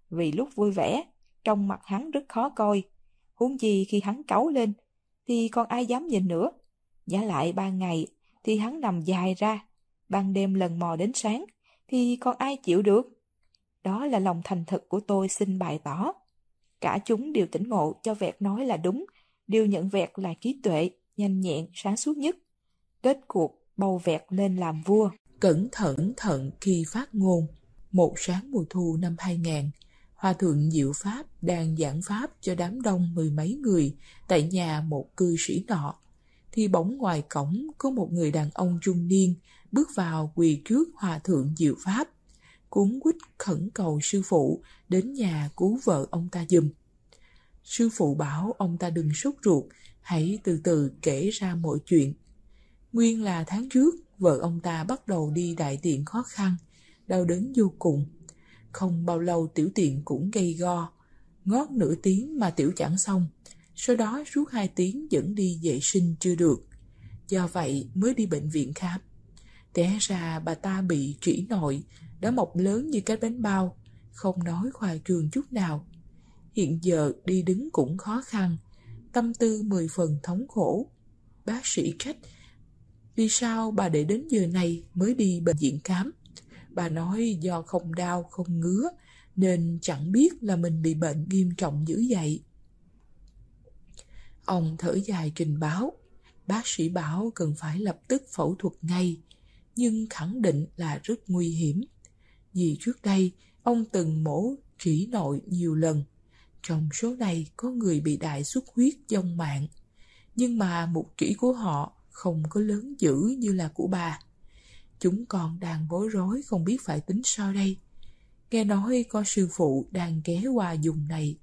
vì lúc vui vẻ trong mặt hắn rất khó coi huống gì khi hắn cáu lên thì còn ai dám nhìn nữa giả lại ban ngày thì hắn nằm dài ra ban đêm lần mò đến sáng thì còn ai chịu được đó là lòng thành thực của tôi xin bày tỏ cả chúng đều tỉnh ngộ cho vẹt nói là đúng đều nhận vẹt là trí tuệ nhanh nhẹn sáng suốt nhất kết cuộc bầu vẹt lên làm vua. Cẩn thận thận khi phát ngôn. Một sáng mùa thu năm 2000, Hòa thượng Diệu Pháp đang giảng Pháp cho đám đông mười mấy người tại nhà một cư sĩ nọ. Thì bỗng ngoài cổng có một người đàn ông trung niên bước vào quỳ trước Hòa thượng Diệu Pháp. Cuốn quýt khẩn cầu sư phụ đến nhà cứu vợ ông ta dùm. Sư phụ bảo ông ta đừng sốt ruột, hãy từ từ kể ra mọi chuyện – Nguyên là tháng trước, vợ ông ta bắt đầu đi đại tiện khó khăn, đau đớn vô cùng. Không bao lâu tiểu tiện cũng gây go, ngót nửa tiếng mà tiểu chẳng xong, sau đó suốt hai tiếng vẫn đi vệ sinh chưa được. Do vậy mới đi bệnh viện khám. Té ra bà ta bị trĩ nội, đã mọc lớn như cái bánh bao, không nói khoa trường chút nào. Hiện giờ đi đứng cũng khó khăn, tâm tư mười phần thống khổ. Bác sĩ trách vì sao bà để đến giờ này mới đi bệnh viện khám? Bà nói do không đau, không ngứa, nên chẳng biết là mình bị bệnh nghiêm trọng dữ vậy. Ông thở dài trình báo, bác sĩ bảo cần phải lập tức phẫu thuật ngay, nhưng khẳng định là rất nguy hiểm. Vì trước đây, ông từng mổ trĩ nội nhiều lần. Trong số này có người bị đại xuất huyết dông mạng, nhưng mà một trĩ của họ không có lớn dữ như là của bà. Chúng con đang bối rối không biết phải tính sao đây. Nghe nói con sư phụ đang ghé qua dùng này,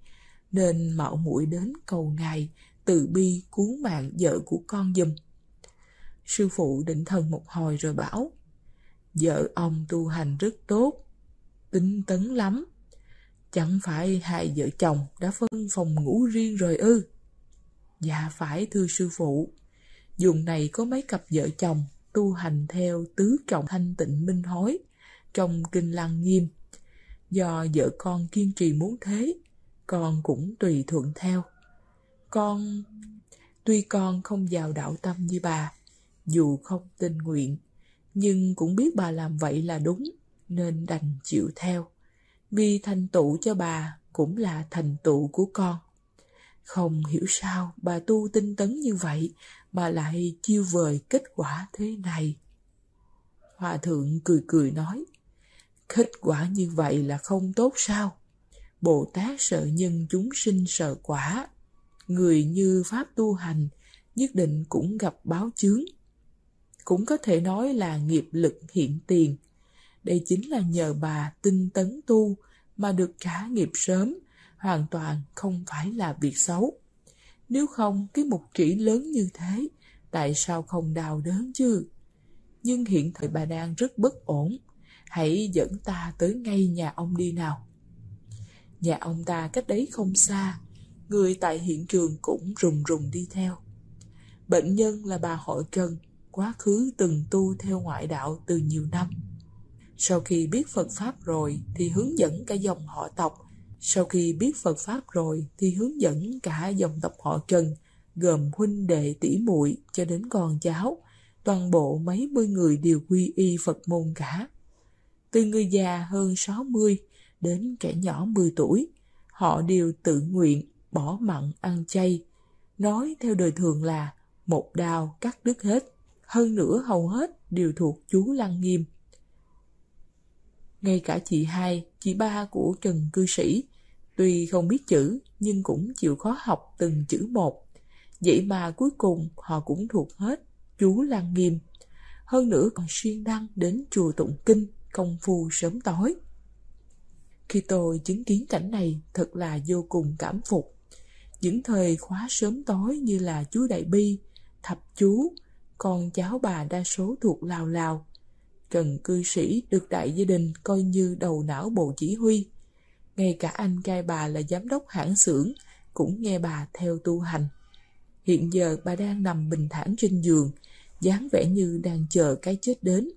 nên mạo muội đến cầu ngài từ bi cứu mạng vợ của con dùm. Sư phụ định thần một hồi rồi bảo, vợ ông tu hành rất tốt, tính tấn lắm. Chẳng phải hai vợ chồng đã phân phòng ngủ riêng rồi ư? Dạ phải thưa sư phụ dùng này có mấy cặp vợ chồng tu hành theo tứ trọng thanh tịnh minh hối trong kinh lăng nghiêm. Do vợ con kiên trì muốn thế, con cũng tùy thuận theo. Con, tuy con không vào đạo tâm như bà, dù không tình nguyện, nhưng cũng biết bà làm vậy là đúng, nên đành chịu theo. Vì thành tựu cho bà cũng là thành tựu của con. Không hiểu sao bà tu tinh tấn như vậy mà lại chiêu vời kết quả thế này hòa thượng cười cười nói kết quả như vậy là không tốt sao bồ tát sợ nhân chúng sinh sợ quả người như pháp tu hành nhất định cũng gặp báo chướng cũng có thể nói là nghiệp lực hiện tiền đây chính là nhờ bà tinh tấn tu mà được trả nghiệp sớm hoàn toàn không phải là việc xấu nếu không, cái mục trĩ lớn như thế, tại sao không đau đớn chứ? Nhưng hiện thời bà đang rất bất ổn, hãy dẫn ta tới ngay nhà ông đi nào. Nhà ông ta cách đấy không xa, người tại hiện trường cũng rùng rùng đi theo. Bệnh nhân là bà Hội Trần, quá khứ từng tu theo ngoại đạo từ nhiều năm. Sau khi biết Phật Pháp rồi thì hướng dẫn cả dòng họ tộc sau khi biết Phật Pháp rồi thì hướng dẫn cả dòng tộc họ Trần, gồm huynh đệ tỷ muội cho đến con cháu, toàn bộ mấy mươi người đều quy y Phật môn cả. Từ người già hơn 60 đến kẻ nhỏ 10 tuổi, họ đều tự nguyện bỏ mặn ăn chay, nói theo đời thường là một đao cắt đứt hết, hơn nữa hầu hết đều thuộc chú Lăng Nghiêm. Ngay cả chị hai, chị ba của Trần cư sĩ Tuy không biết chữ, nhưng cũng chịu khó học từng chữ một. Vậy mà cuối cùng họ cũng thuộc hết chú lan Nghiêm. Hơn nữa còn xuyên đăng đến chùa tụng kinh, công phu sớm tối. Khi tôi chứng kiến cảnh này thật là vô cùng cảm phục. Những thời khóa sớm tối như là chú Đại Bi, Thập Chú, con cháu bà đa số thuộc Lào Lào. Trần cư sĩ được đại gia đình coi như đầu não bộ chỉ huy ngay cả anh trai bà là giám đốc hãng xưởng cũng nghe bà theo tu hành. Hiện giờ bà đang nằm bình thản trên giường, dáng vẻ như đang chờ cái chết đến.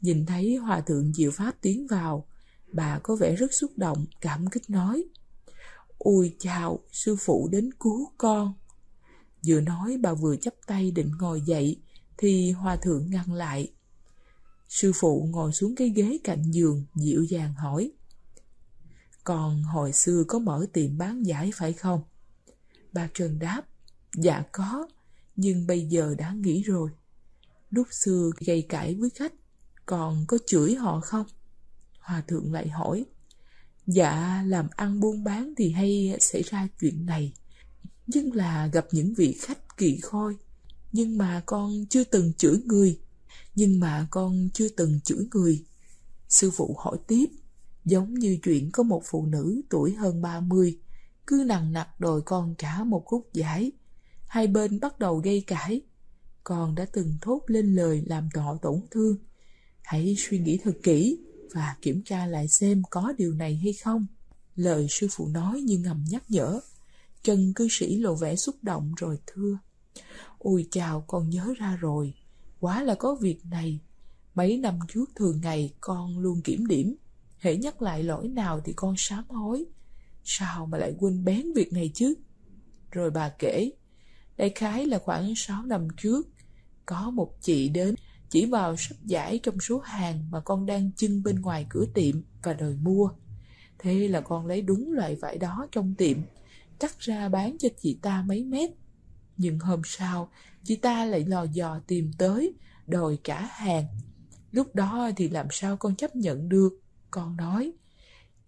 Nhìn thấy Hòa Thượng Diệu Pháp tiến vào, bà có vẻ rất xúc động, cảm kích nói. Ôi chào, sư phụ đến cứu con. Vừa nói bà vừa chắp tay định ngồi dậy, thì Hòa Thượng ngăn lại. Sư phụ ngồi xuống cái ghế cạnh giường, dịu dàng hỏi còn hồi xưa có mở tiệm bán giải phải không? Bà Trần đáp, dạ có, nhưng bây giờ đã nghỉ rồi. Lúc xưa gây cãi với khách, còn có chửi họ không? Hòa thượng lại hỏi, dạ làm ăn buôn bán thì hay xảy ra chuyện này, nhưng là gặp những vị khách kỳ khôi. Nhưng mà con chưa từng chửi người, nhưng mà con chưa từng chửi người. Sư phụ hỏi tiếp, giống như chuyện có một phụ nữ tuổi hơn 30 cứ nặng nặc đòi con trả một khúc giải. Hai bên bắt đầu gây cãi. Con đã từng thốt lên lời làm họ tổn thương. Hãy suy nghĩ thật kỹ và kiểm tra lại xem có điều này hay không. Lời sư phụ nói như ngầm nhắc nhở. Trần cư sĩ lộ vẻ xúc động rồi thưa. Ôi chào con nhớ ra rồi, quá là có việc này. Mấy năm trước thường ngày con luôn kiểm điểm hễ nhắc lại lỗi nào thì con sám hối sao mà lại quên bén việc này chứ rồi bà kể đại khái là khoảng sáu năm trước có một chị đến chỉ vào sắp giải trong số hàng mà con đang chưng bên ngoài cửa tiệm và đòi mua thế là con lấy đúng loại vải đó trong tiệm cắt ra bán cho chị ta mấy mét nhưng hôm sau chị ta lại lò dò tìm tới đòi cả hàng lúc đó thì làm sao con chấp nhận được con nói,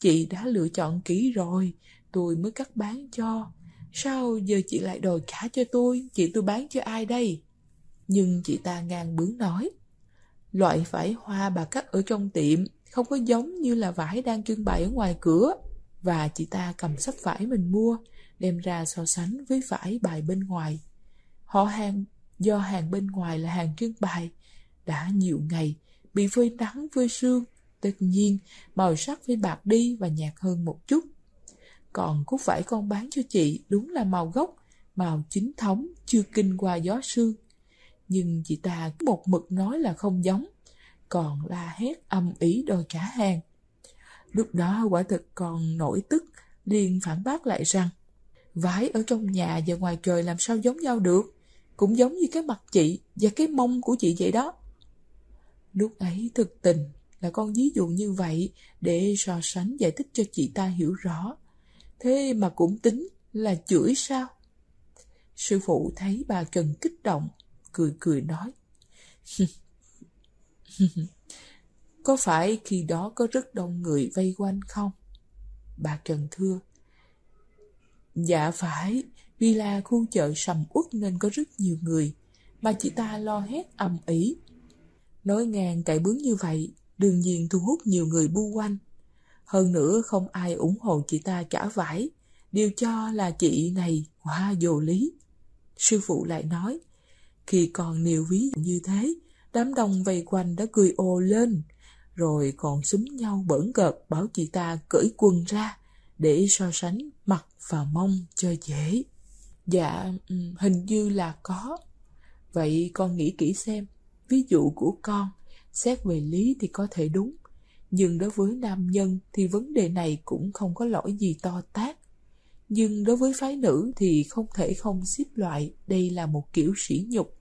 chị đã lựa chọn kỹ rồi, tôi mới cắt bán cho. Sao giờ chị lại đòi trả cho tôi, chị tôi bán cho ai đây? Nhưng chị ta ngang bướng nói, loại vải hoa bà cắt ở trong tiệm, không có giống như là vải đang trưng bày ở ngoài cửa. Và chị ta cầm sắp vải mình mua, đem ra so sánh với vải bài bên ngoài. Họ hàng do hàng bên ngoài là hàng trưng bày, đã nhiều ngày, bị phơi nắng, phơi sương, tự nhiên, màu sắc với bạc đi và nhạt hơn một chút. Còn cúc vải con bán cho chị đúng là màu gốc, màu chính thống, chưa kinh qua gió sương. Nhưng chị ta một mực nói là không giống, còn la hét âm ý đòi trả hàng. Lúc đó quả thực còn nổi tức, liền phản bác lại rằng Vải ở trong nhà và ngoài trời làm sao giống nhau được Cũng giống như cái mặt chị và cái mông của chị vậy đó Lúc ấy thực tình là con ví dụ như vậy để so sánh giải thích cho chị ta hiểu rõ. Thế mà cũng tính là chửi sao? Sư phụ thấy bà Trần kích động, cười cười nói. [laughs] có phải khi đó có rất đông người vây quanh không? Bà Trần thưa. Dạ phải, vì là khu chợ sầm uất nên có rất nhiều người, mà chị ta lo hét ầm ĩ. Nói ngang cãi bướng như vậy, đương nhiên thu hút nhiều người bu quanh. Hơn nữa không ai ủng hộ chị ta trả vải, điều cho là chị này quá vô lý. Sư phụ lại nói, khi còn nhiều ví dụ như thế, đám đông vây quanh đã cười ô lên, rồi còn súng nhau bẩn cợt bảo chị ta cởi quần ra để so sánh mặt và mông cho dễ. Dạ, ừ, hình như là có. Vậy con nghĩ kỹ xem, ví dụ của con xét về lý thì có thể đúng nhưng đối với nam nhân thì vấn đề này cũng không có lỗi gì to tát nhưng đối với phái nữ thì không thể không xếp loại đây là một kiểu sỉ nhục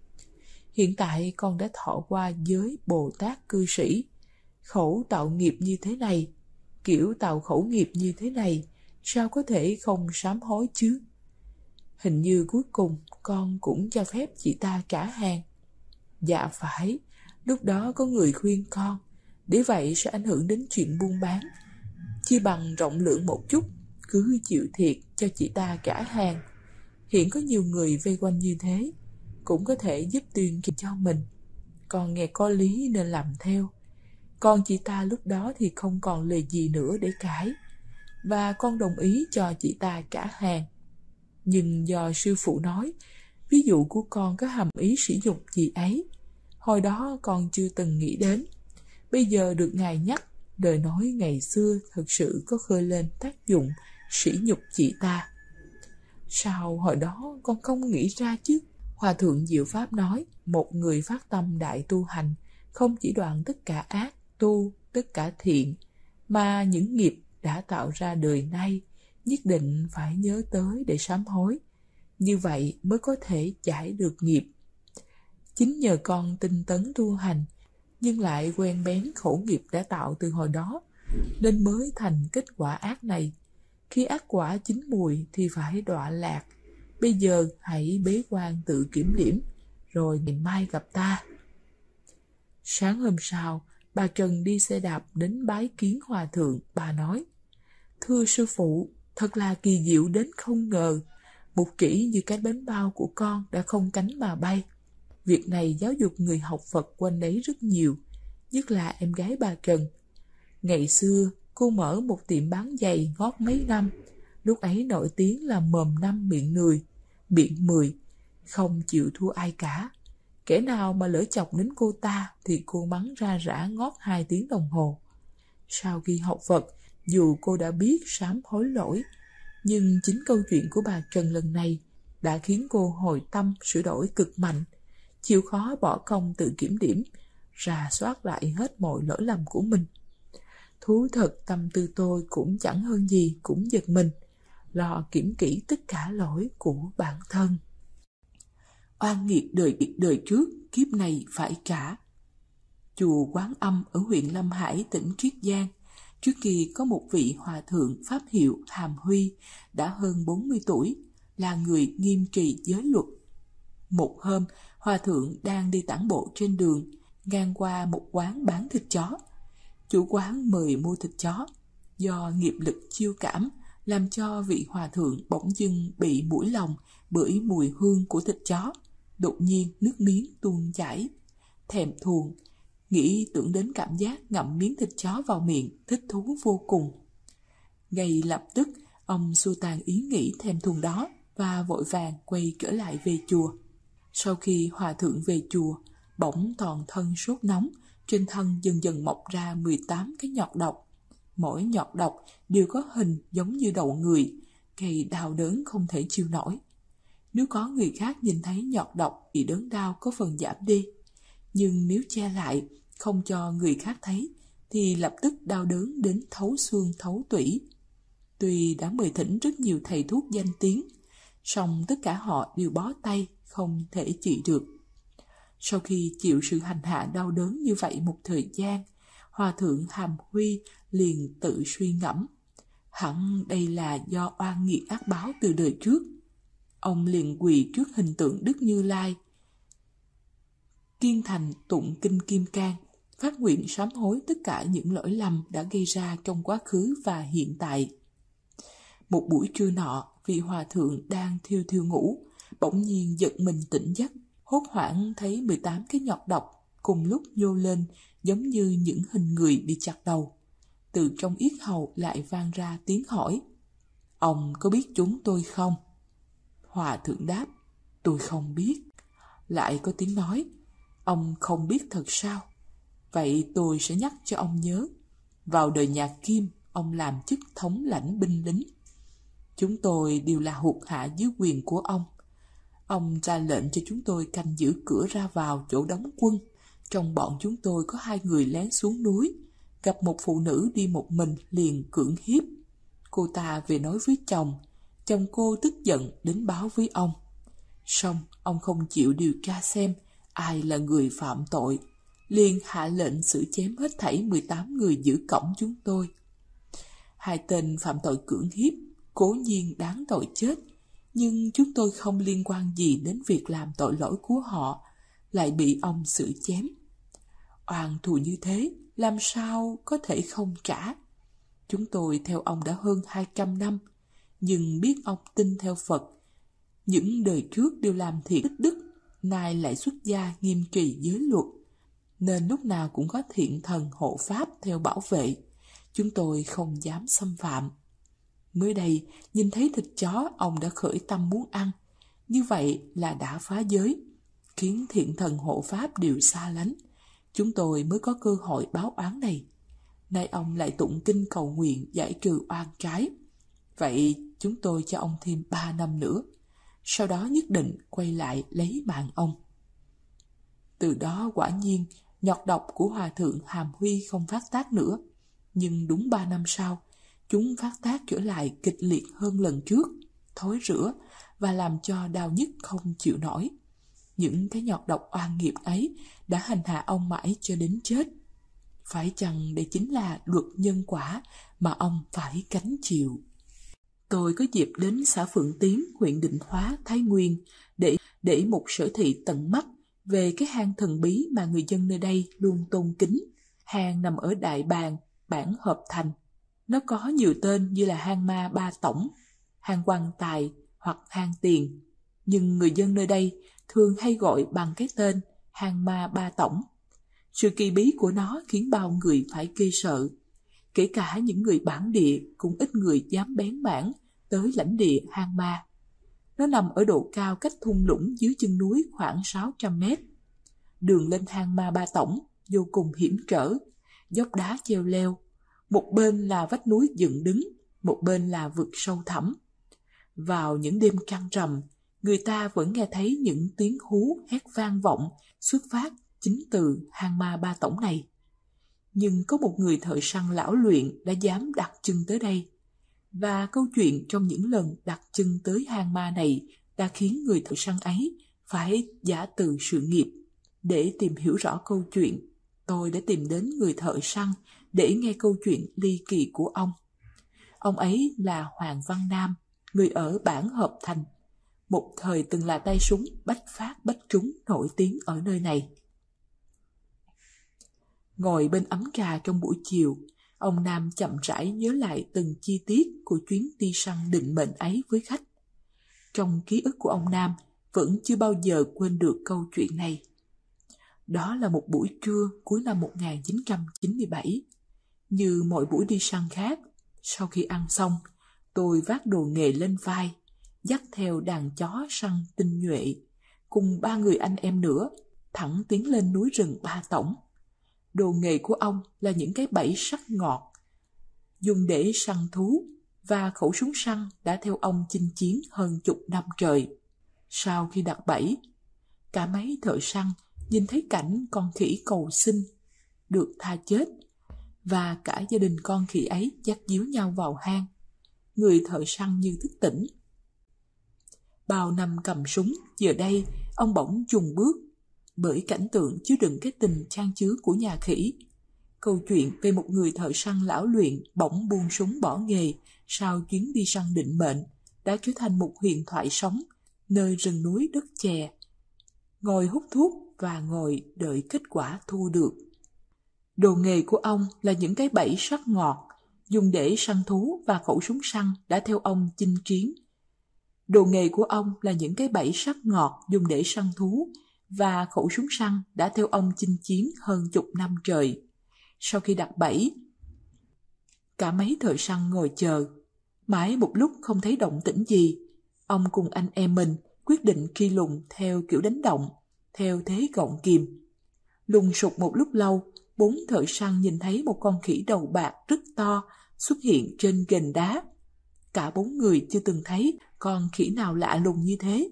hiện tại con đã thọ qua giới bồ tát cư sĩ khẩu tạo nghiệp như thế này kiểu tạo khẩu nghiệp như thế này sao có thể không sám hối chứ hình như cuối cùng con cũng cho phép chị ta trả hàng dạ phải Lúc đó có người khuyên con Để vậy sẽ ảnh hưởng đến chuyện buôn bán Chi bằng rộng lượng một chút Cứ chịu thiệt cho chị ta cả hàng Hiện có nhiều người vây quanh như thế Cũng có thể giúp tuyên kịp cho mình Còn nghe có lý nên làm theo Còn chị ta lúc đó thì không còn lời gì nữa để cãi Và con đồng ý cho chị ta cả hàng Nhưng do sư phụ nói Ví dụ của con có hàm ý sử dụng gì ấy Hồi đó còn chưa từng nghĩ đến Bây giờ được ngài nhắc Đời nói ngày xưa thật sự có khơi lên tác dụng Sỉ nhục chị ta Sao hồi đó con không nghĩ ra chứ Hòa thượng Diệu Pháp nói Một người phát tâm đại tu hành Không chỉ đoạn tất cả ác Tu tất cả thiện Mà những nghiệp đã tạo ra đời nay Nhất định phải nhớ tới để sám hối Như vậy mới có thể giải được nghiệp Chính nhờ con tinh tấn tu hành, nhưng lại quen bén khổ nghiệp đã tạo từ hồi đó, nên mới thành kết quả ác này. Khi ác quả chín mùi thì phải đọa lạc. Bây giờ hãy bế quan tự kiểm điểm, rồi ngày mai gặp ta. Sáng hôm sau, bà Trần đi xe đạp đến bái kiến hòa thượng, bà nói. Thưa sư phụ, thật là kỳ diệu đến không ngờ. Một chỉ như cái bánh bao của con đã không cánh mà bay. Việc này giáo dục người học Phật quanh đấy rất nhiều, nhất là em gái bà Trần. Ngày xưa, cô mở một tiệm bán giày ngót mấy năm, lúc ấy nổi tiếng là mồm năm miệng người miệng mười, không chịu thua ai cả. Kẻ nào mà lỡ chọc đến cô ta thì cô mắng ra rã ngót hai tiếng đồng hồ. Sau khi học Phật, dù cô đã biết sám hối lỗi, nhưng chính câu chuyện của bà Trần lần này đã khiến cô hồi tâm sửa đổi cực mạnh chịu khó bỏ công tự kiểm điểm, ra soát lại hết mọi lỗi lầm của mình. Thú thật tâm tư tôi cũng chẳng hơn gì cũng giật mình, lo kiểm kỹ tất cả lỗi của bản thân. Oan nghiệt đời đời trước, kiếp này phải trả. Chùa Quán Âm ở huyện Lâm Hải, tỉnh Triết Giang, trước kỳ có một vị hòa thượng Pháp hiệu Hàm Huy đã hơn 40 tuổi, là người nghiêm trì giới luật. Một hôm, Hòa thượng đang đi tản bộ trên đường, ngang qua một quán bán thịt chó. Chủ quán mời mua thịt chó. Do nghiệp lực chiêu cảm, làm cho vị hòa thượng bỗng dưng bị mũi lòng bởi mùi hương của thịt chó. Đột nhiên nước miếng tuôn chảy. Thèm thuồng, nghĩ tưởng đến cảm giác ngậm miếng thịt chó vào miệng, thích thú vô cùng. Ngay lập tức, ông xua tan ý nghĩ thèm thuồng đó và vội vàng quay trở lại về chùa. Sau khi hòa thượng về chùa, bỗng toàn thân sốt nóng, trên thân dần dần mọc ra 18 cái nhọt độc. Mỗi nhọt độc đều có hình giống như đầu người, gây đau đớn không thể chịu nổi. Nếu có người khác nhìn thấy nhọt độc thì đớn đau có phần giảm đi. Nhưng nếu che lại, không cho người khác thấy, thì lập tức đau đớn đến thấu xương thấu tủy. Tuy đã mời thỉnh rất nhiều thầy thuốc danh tiếng, song tất cả họ đều bó tay, không thể trị được. Sau khi chịu sự hành hạ đau đớn như vậy một thời gian, Hòa thượng Hàm Huy liền tự suy ngẫm. Hẳn đây là do oan nghiệt ác báo từ đời trước. Ông liền quỳ trước hình tượng Đức Như Lai. Kiên thành tụng kinh Kim Cang, phát nguyện sám hối tất cả những lỗi lầm đã gây ra trong quá khứ và hiện tại. Một buổi trưa nọ, vị hòa thượng đang thiêu thiêu ngủ, bỗng nhiên giật mình tỉnh giấc, hốt hoảng thấy 18 cái nhọt độc cùng lúc nhô lên giống như những hình người bị chặt đầu. Từ trong yết hầu lại vang ra tiếng hỏi. Ông có biết chúng tôi không? Hòa thượng đáp, tôi không biết. Lại có tiếng nói, ông không biết thật sao? Vậy tôi sẽ nhắc cho ông nhớ. Vào đời nhà Kim, ông làm chức thống lãnh binh lính. Chúng tôi đều là hụt hạ dưới quyền của ông. Ông ra lệnh cho chúng tôi canh giữ cửa ra vào chỗ đóng quân. Trong bọn chúng tôi có hai người lén xuống núi, gặp một phụ nữ đi một mình liền cưỡng hiếp. Cô ta về nói với chồng, chồng cô tức giận đến báo với ông. song ông không chịu điều tra xem ai là người phạm tội, liền hạ lệnh xử chém hết thảy 18 người giữ cổng chúng tôi. Hai tên phạm tội cưỡng hiếp, cố nhiên đáng tội chết, nhưng chúng tôi không liên quan gì đến việc làm tội lỗi của họ, lại bị ông xử chém. Oan thù như thế, làm sao có thể không trả? Chúng tôi theo ông đã hơn hai trăm năm, nhưng biết ông tin theo Phật. Những đời trước đều làm thiện tích đức, nay lại xuất gia nghiêm trì giới luật, nên lúc nào cũng có thiện thần hộ pháp theo bảo vệ. Chúng tôi không dám xâm phạm. Mới đây, nhìn thấy thịt chó, ông đã khởi tâm muốn ăn. Như vậy là đã phá giới, khiến thiện thần hộ pháp đều xa lánh. Chúng tôi mới có cơ hội báo án này. Nay ông lại tụng kinh cầu nguyện giải trừ oan trái. Vậy chúng tôi cho ông thêm ba năm nữa. Sau đó nhất định quay lại lấy mạng ông. Từ đó quả nhiên, nhọt độc của Hòa Thượng Hàm Huy không phát tác nữa. Nhưng đúng ba năm sau, Chúng phát tác trở lại kịch liệt hơn lần trước, thối rửa và làm cho đau nhức không chịu nổi. Những cái nhọt độc oan nghiệp ấy đã hành hạ ông mãi cho đến chết. Phải chăng đây chính là luật nhân quả mà ông phải cánh chịu? Tôi có dịp đến xã Phượng Tiến, huyện Định Hóa, Thái Nguyên để để một sở thị tận mắt về cái hang thần bí mà người dân nơi đây luôn tôn kính. Hang nằm ở Đại Bàng, bản Hợp Thành, nó có nhiều tên như là hang ma ba tổng, hang quan tài hoặc hang tiền, nhưng người dân nơi đây thường hay gọi bằng cái tên hang ma ba tổng. Sự kỳ bí của nó khiến bao người phải kê sợ, kể cả những người bản địa cũng ít người dám bén mảng tới lãnh địa hang ma. Nó nằm ở độ cao cách thung lũng dưới chân núi khoảng 600 mét. Đường lên hang ma ba tổng vô cùng hiểm trở, dốc đá treo leo, một bên là vách núi dựng đứng, một bên là vực sâu thẳm. Vào những đêm trăng rằm, người ta vẫn nghe thấy những tiếng hú hét vang vọng xuất phát chính từ hang ma ba tổng này. Nhưng có một người thợ săn lão luyện đã dám đặt chân tới đây. Và câu chuyện trong những lần đặt chân tới hang ma này đã khiến người thợ săn ấy phải giả từ sự nghiệp. Để tìm hiểu rõ câu chuyện, tôi đã tìm đến người thợ săn để nghe câu chuyện ly kỳ của ông. Ông ấy là Hoàng Văn Nam, người ở bản Hợp Thành, một thời từng là tay súng bách phát bách trúng nổi tiếng ở nơi này. Ngồi bên ấm trà trong buổi chiều, ông Nam chậm rãi nhớ lại từng chi tiết của chuyến đi săn định mệnh ấy với khách. Trong ký ức của ông Nam vẫn chưa bao giờ quên được câu chuyện này. Đó là một buổi trưa cuối năm 1997, như mọi buổi đi săn khác, sau khi ăn xong, tôi vác đồ nghề lên vai, dắt theo đàn chó săn tinh nhuệ, cùng ba người anh em nữa, thẳng tiến lên núi rừng Ba Tổng. Đồ nghề của ông là những cái bẫy sắt ngọt, dùng để săn thú và khẩu súng săn đã theo ông chinh chiến hơn chục năm trời. Sau khi đặt bẫy, cả mấy thợ săn nhìn thấy cảnh con khỉ cầu xin, được tha chết và cả gia đình con khỉ ấy dắt díu nhau vào hang. Người thợ săn như thức tỉnh. Bao năm cầm súng, giờ đây ông bỗng chùng bước bởi cảnh tượng chứa đựng cái tình trang chứa của nhà khỉ. Câu chuyện về một người thợ săn lão luyện bỗng buông súng bỏ nghề sau chuyến đi săn định mệnh đã trở thành một huyền thoại sống nơi rừng núi đất chè. Ngồi hút thuốc và ngồi đợi kết quả thu được. Đồ nghề của ông là những cái bẫy sắc ngọt, dùng để săn thú và khẩu súng săn đã theo ông chinh chiến. Đồ nghề của ông là những cái bẫy sắc ngọt dùng để săn thú và khẩu súng săn đã theo ông chinh chiến hơn chục năm trời. Sau khi đặt bẫy, cả mấy thợ săn ngồi chờ. Mãi một lúc không thấy động tĩnh gì, ông cùng anh em mình quyết định khi lùng theo kiểu đánh động, theo thế gọng kìm. Lùng sụt một lúc lâu bốn thợ săn nhìn thấy một con khỉ đầu bạc rất to xuất hiện trên gành đá. Cả bốn người chưa từng thấy con khỉ nào lạ lùng như thế.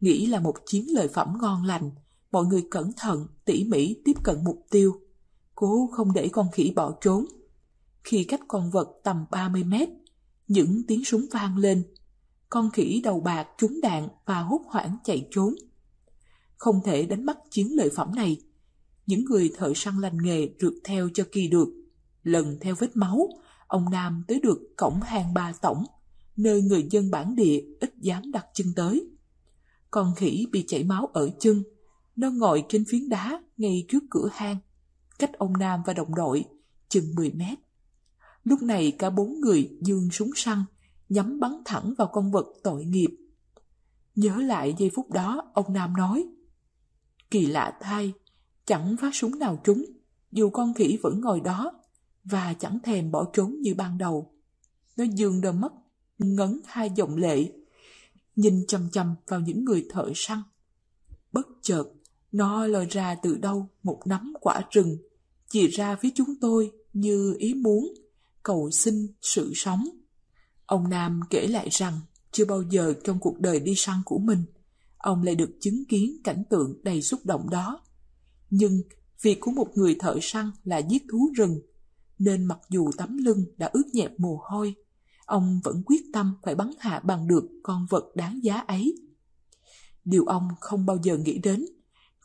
Nghĩ là một chiến lợi phẩm ngon lành, mọi người cẩn thận, tỉ mỉ tiếp cận mục tiêu. Cố không để con khỉ bỏ trốn. Khi cách con vật tầm 30 mét, những tiếng súng vang lên. Con khỉ đầu bạc trúng đạn và hốt hoảng chạy trốn. Không thể đánh bắt chiến lợi phẩm này, những người thợ săn lành nghề rượt theo cho kỳ được. Lần theo vết máu, ông Nam tới được cổng hang ba tổng, nơi người dân bản địa ít dám đặt chân tới. Con khỉ bị chảy máu ở chân, nó ngồi trên phiến đá ngay trước cửa hang, cách ông Nam và đồng đội chừng 10 mét. Lúc này cả bốn người dương súng săn, nhắm bắn thẳng vào con vật tội nghiệp. Nhớ lại giây phút đó, ông Nam nói, Kỳ lạ thay, chẳng phát súng nào trúng, dù con khỉ vẫn ngồi đó và chẳng thèm bỏ trốn như ban đầu. Nó dường đờ mất, ngấn hai dòng lệ, nhìn chầm chầm vào những người thợ săn. Bất chợt, nó lòi ra từ đâu một nắm quả rừng, chỉ ra phía chúng tôi như ý muốn, cầu xin sự sống. Ông Nam kể lại rằng chưa bao giờ trong cuộc đời đi săn của mình, ông lại được chứng kiến cảnh tượng đầy xúc động đó. Nhưng việc của một người thợ săn là giết thú rừng, nên mặc dù tấm lưng đã ướt nhẹp mồ hôi, ông vẫn quyết tâm phải bắn hạ bằng được con vật đáng giá ấy. Điều ông không bao giờ nghĩ đến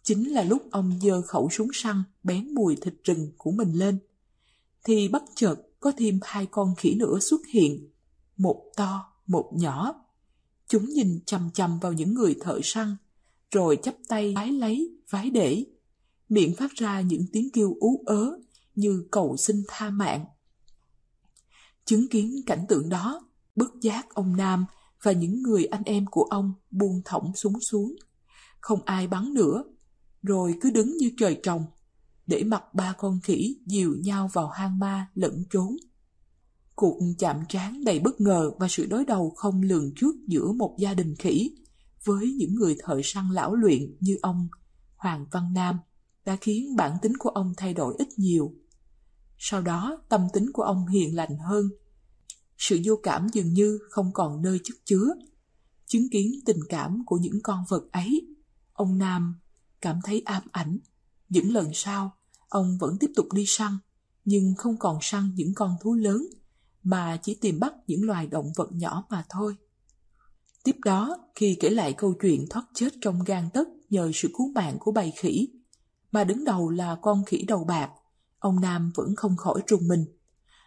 chính là lúc ông giơ khẩu súng săn bén mùi thịt rừng của mình lên. Thì bất chợt có thêm hai con khỉ nữa xuất hiện, một to, một nhỏ. Chúng nhìn chằm chằm vào những người thợ săn, rồi chắp tay vái lấy, vái để, miệng phát ra những tiếng kêu ú ớ như cầu xin tha mạng. Chứng kiến cảnh tượng đó, bức giác ông Nam và những người anh em của ông buông thõng súng xuống. Không ai bắn nữa, rồi cứ đứng như trời trồng, để mặc ba con khỉ dìu nhau vào hang ma lẫn trốn. Cuộc chạm trán đầy bất ngờ và sự đối đầu không lường trước giữa một gia đình khỉ với những người thợ săn lão luyện như ông Hoàng Văn Nam đã khiến bản tính của ông thay đổi ít nhiều. Sau đó, tâm tính của ông hiền lành hơn. Sự vô cảm dường như không còn nơi chất chứa. Chứng kiến tình cảm của những con vật ấy, ông Nam cảm thấy ám ảnh. Những lần sau, ông vẫn tiếp tục đi săn, nhưng không còn săn những con thú lớn, mà chỉ tìm bắt những loài động vật nhỏ mà thôi. Tiếp đó, khi kể lại câu chuyện thoát chết trong gan tấc nhờ sự cứu mạng của bầy khỉ, mà đứng đầu là con khỉ đầu bạc, ông Nam vẫn không khỏi trùng mình.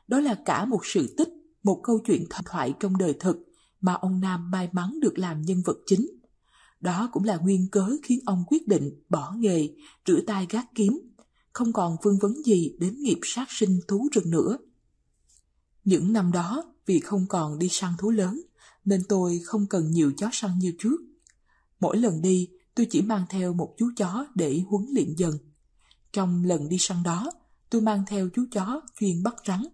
Đó là cả một sự tích, một câu chuyện thần thoại trong đời thực mà ông Nam may mắn được làm nhân vật chính. Đó cũng là nguyên cớ khiến ông quyết định bỏ nghề, rửa tay gác kiếm, không còn vương vấn gì đến nghiệp sát sinh thú rừng nữa. Những năm đó, vì không còn đi săn thú lớn, nên tôi không cần nhiều chó săn như trước. Mỗi lần đi, tôi chỉ mang theo một chú chó để huấn luyện dần. Trong lần đi săn đó, tôi mang theo chú chó chuyên bắt rắn.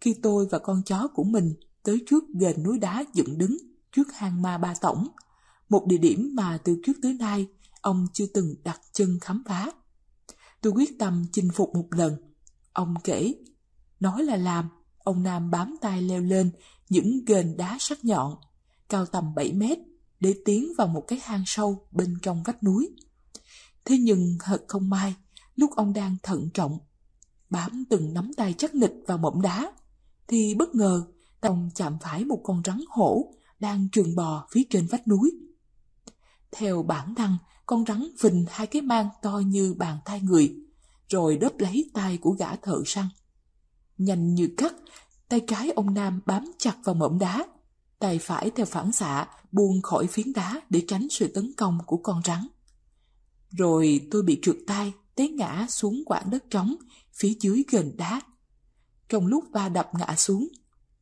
Khi tôi và con chó của mình tới trước gền núi đá dựng đứng trước hang ma ba tổng, một địa điểm mà từ trước tới nay ông chưa từng đặt chân khám phá. Tôi quyết tâm chinh phục một lần. Ông kể, nói là làm, ông Nam bám tay leo lên những gền đá sắc nhọn, cao tầm 7 mét để tiến vào một cái hang sâu bên trong vách núi. Thế nhưng thật không may, lúc ông đang thận trọng, bám từng nắm tay chắc nịch vào mỏm đá, thì bất ngờ tông chạm phải một con rắn hổ đang trườn bò phía trên vách núi. Theo bản năng, con rắn vình hai cái mang to như bàn tay người, rồi đớp lấy tay của gã thợ săn. Nhanh như cắt, tay trái ông Nam bám chặt vào mỏm đá, tay phải theo phản xạ buông khỏi phiến đá để tránh sự tấn công của con rắn. Rồi tôi bị trượt tay, té ngã xuống quảng đất trống phía dưới gần đá. Trong lúc ba đập ngã xuống,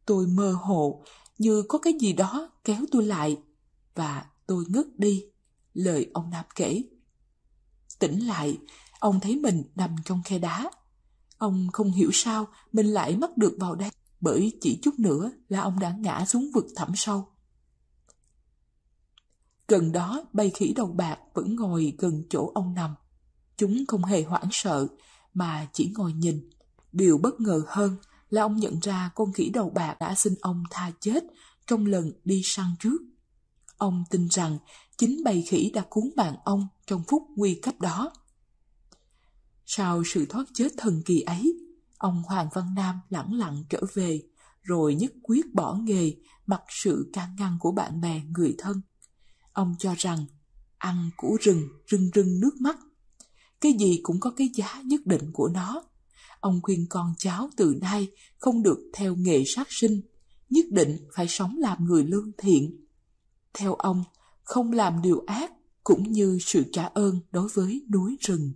tôi mơ hồ như có cái gì đó kéo tôi lại và tôi ngất đi, lời ông Nam kể. Tỉnh lại, ông thấy mình nằm trong khe đá. Ông không hiểu sao mình lại mất được vào đây bởi chỉ chút nữa là ông đã ngã xuống vực thẳm sâu. Gần đó, bầy khỉ đầu bạc vẫn ngồi gần chỗ ông nằm. Chúng không hề hoảng sợ, mà chỉ ngồi nhìn. Điều bất ngờ hơn là ông nhận ra con khỉ đầu bạc đã xin ông tha chết trong lần đi săn trước. Ông tin rằng chính bầy khỉ đã cuốn bạn ông trong phút nguy cấp đó. Sau sự thoát chết thần kỳ ấy, Ông Hoàng Văn Nam lẳng lặng trở về, rồi nhất quyết bỏ nghề mặc sự can ngăn của bạn bè người thân. Ông cho rằng ăn củ rừng rưng rưng nước mắt. Cái gì cũng có cái giá nhất định của nó. Ông khuyên con cháu từ nay không được theo nghề sát sinh, nhất định phải sống làm người lương thiện. Theo ông, không làm điều ác cũng như sự trả ơn đối với núi rừng.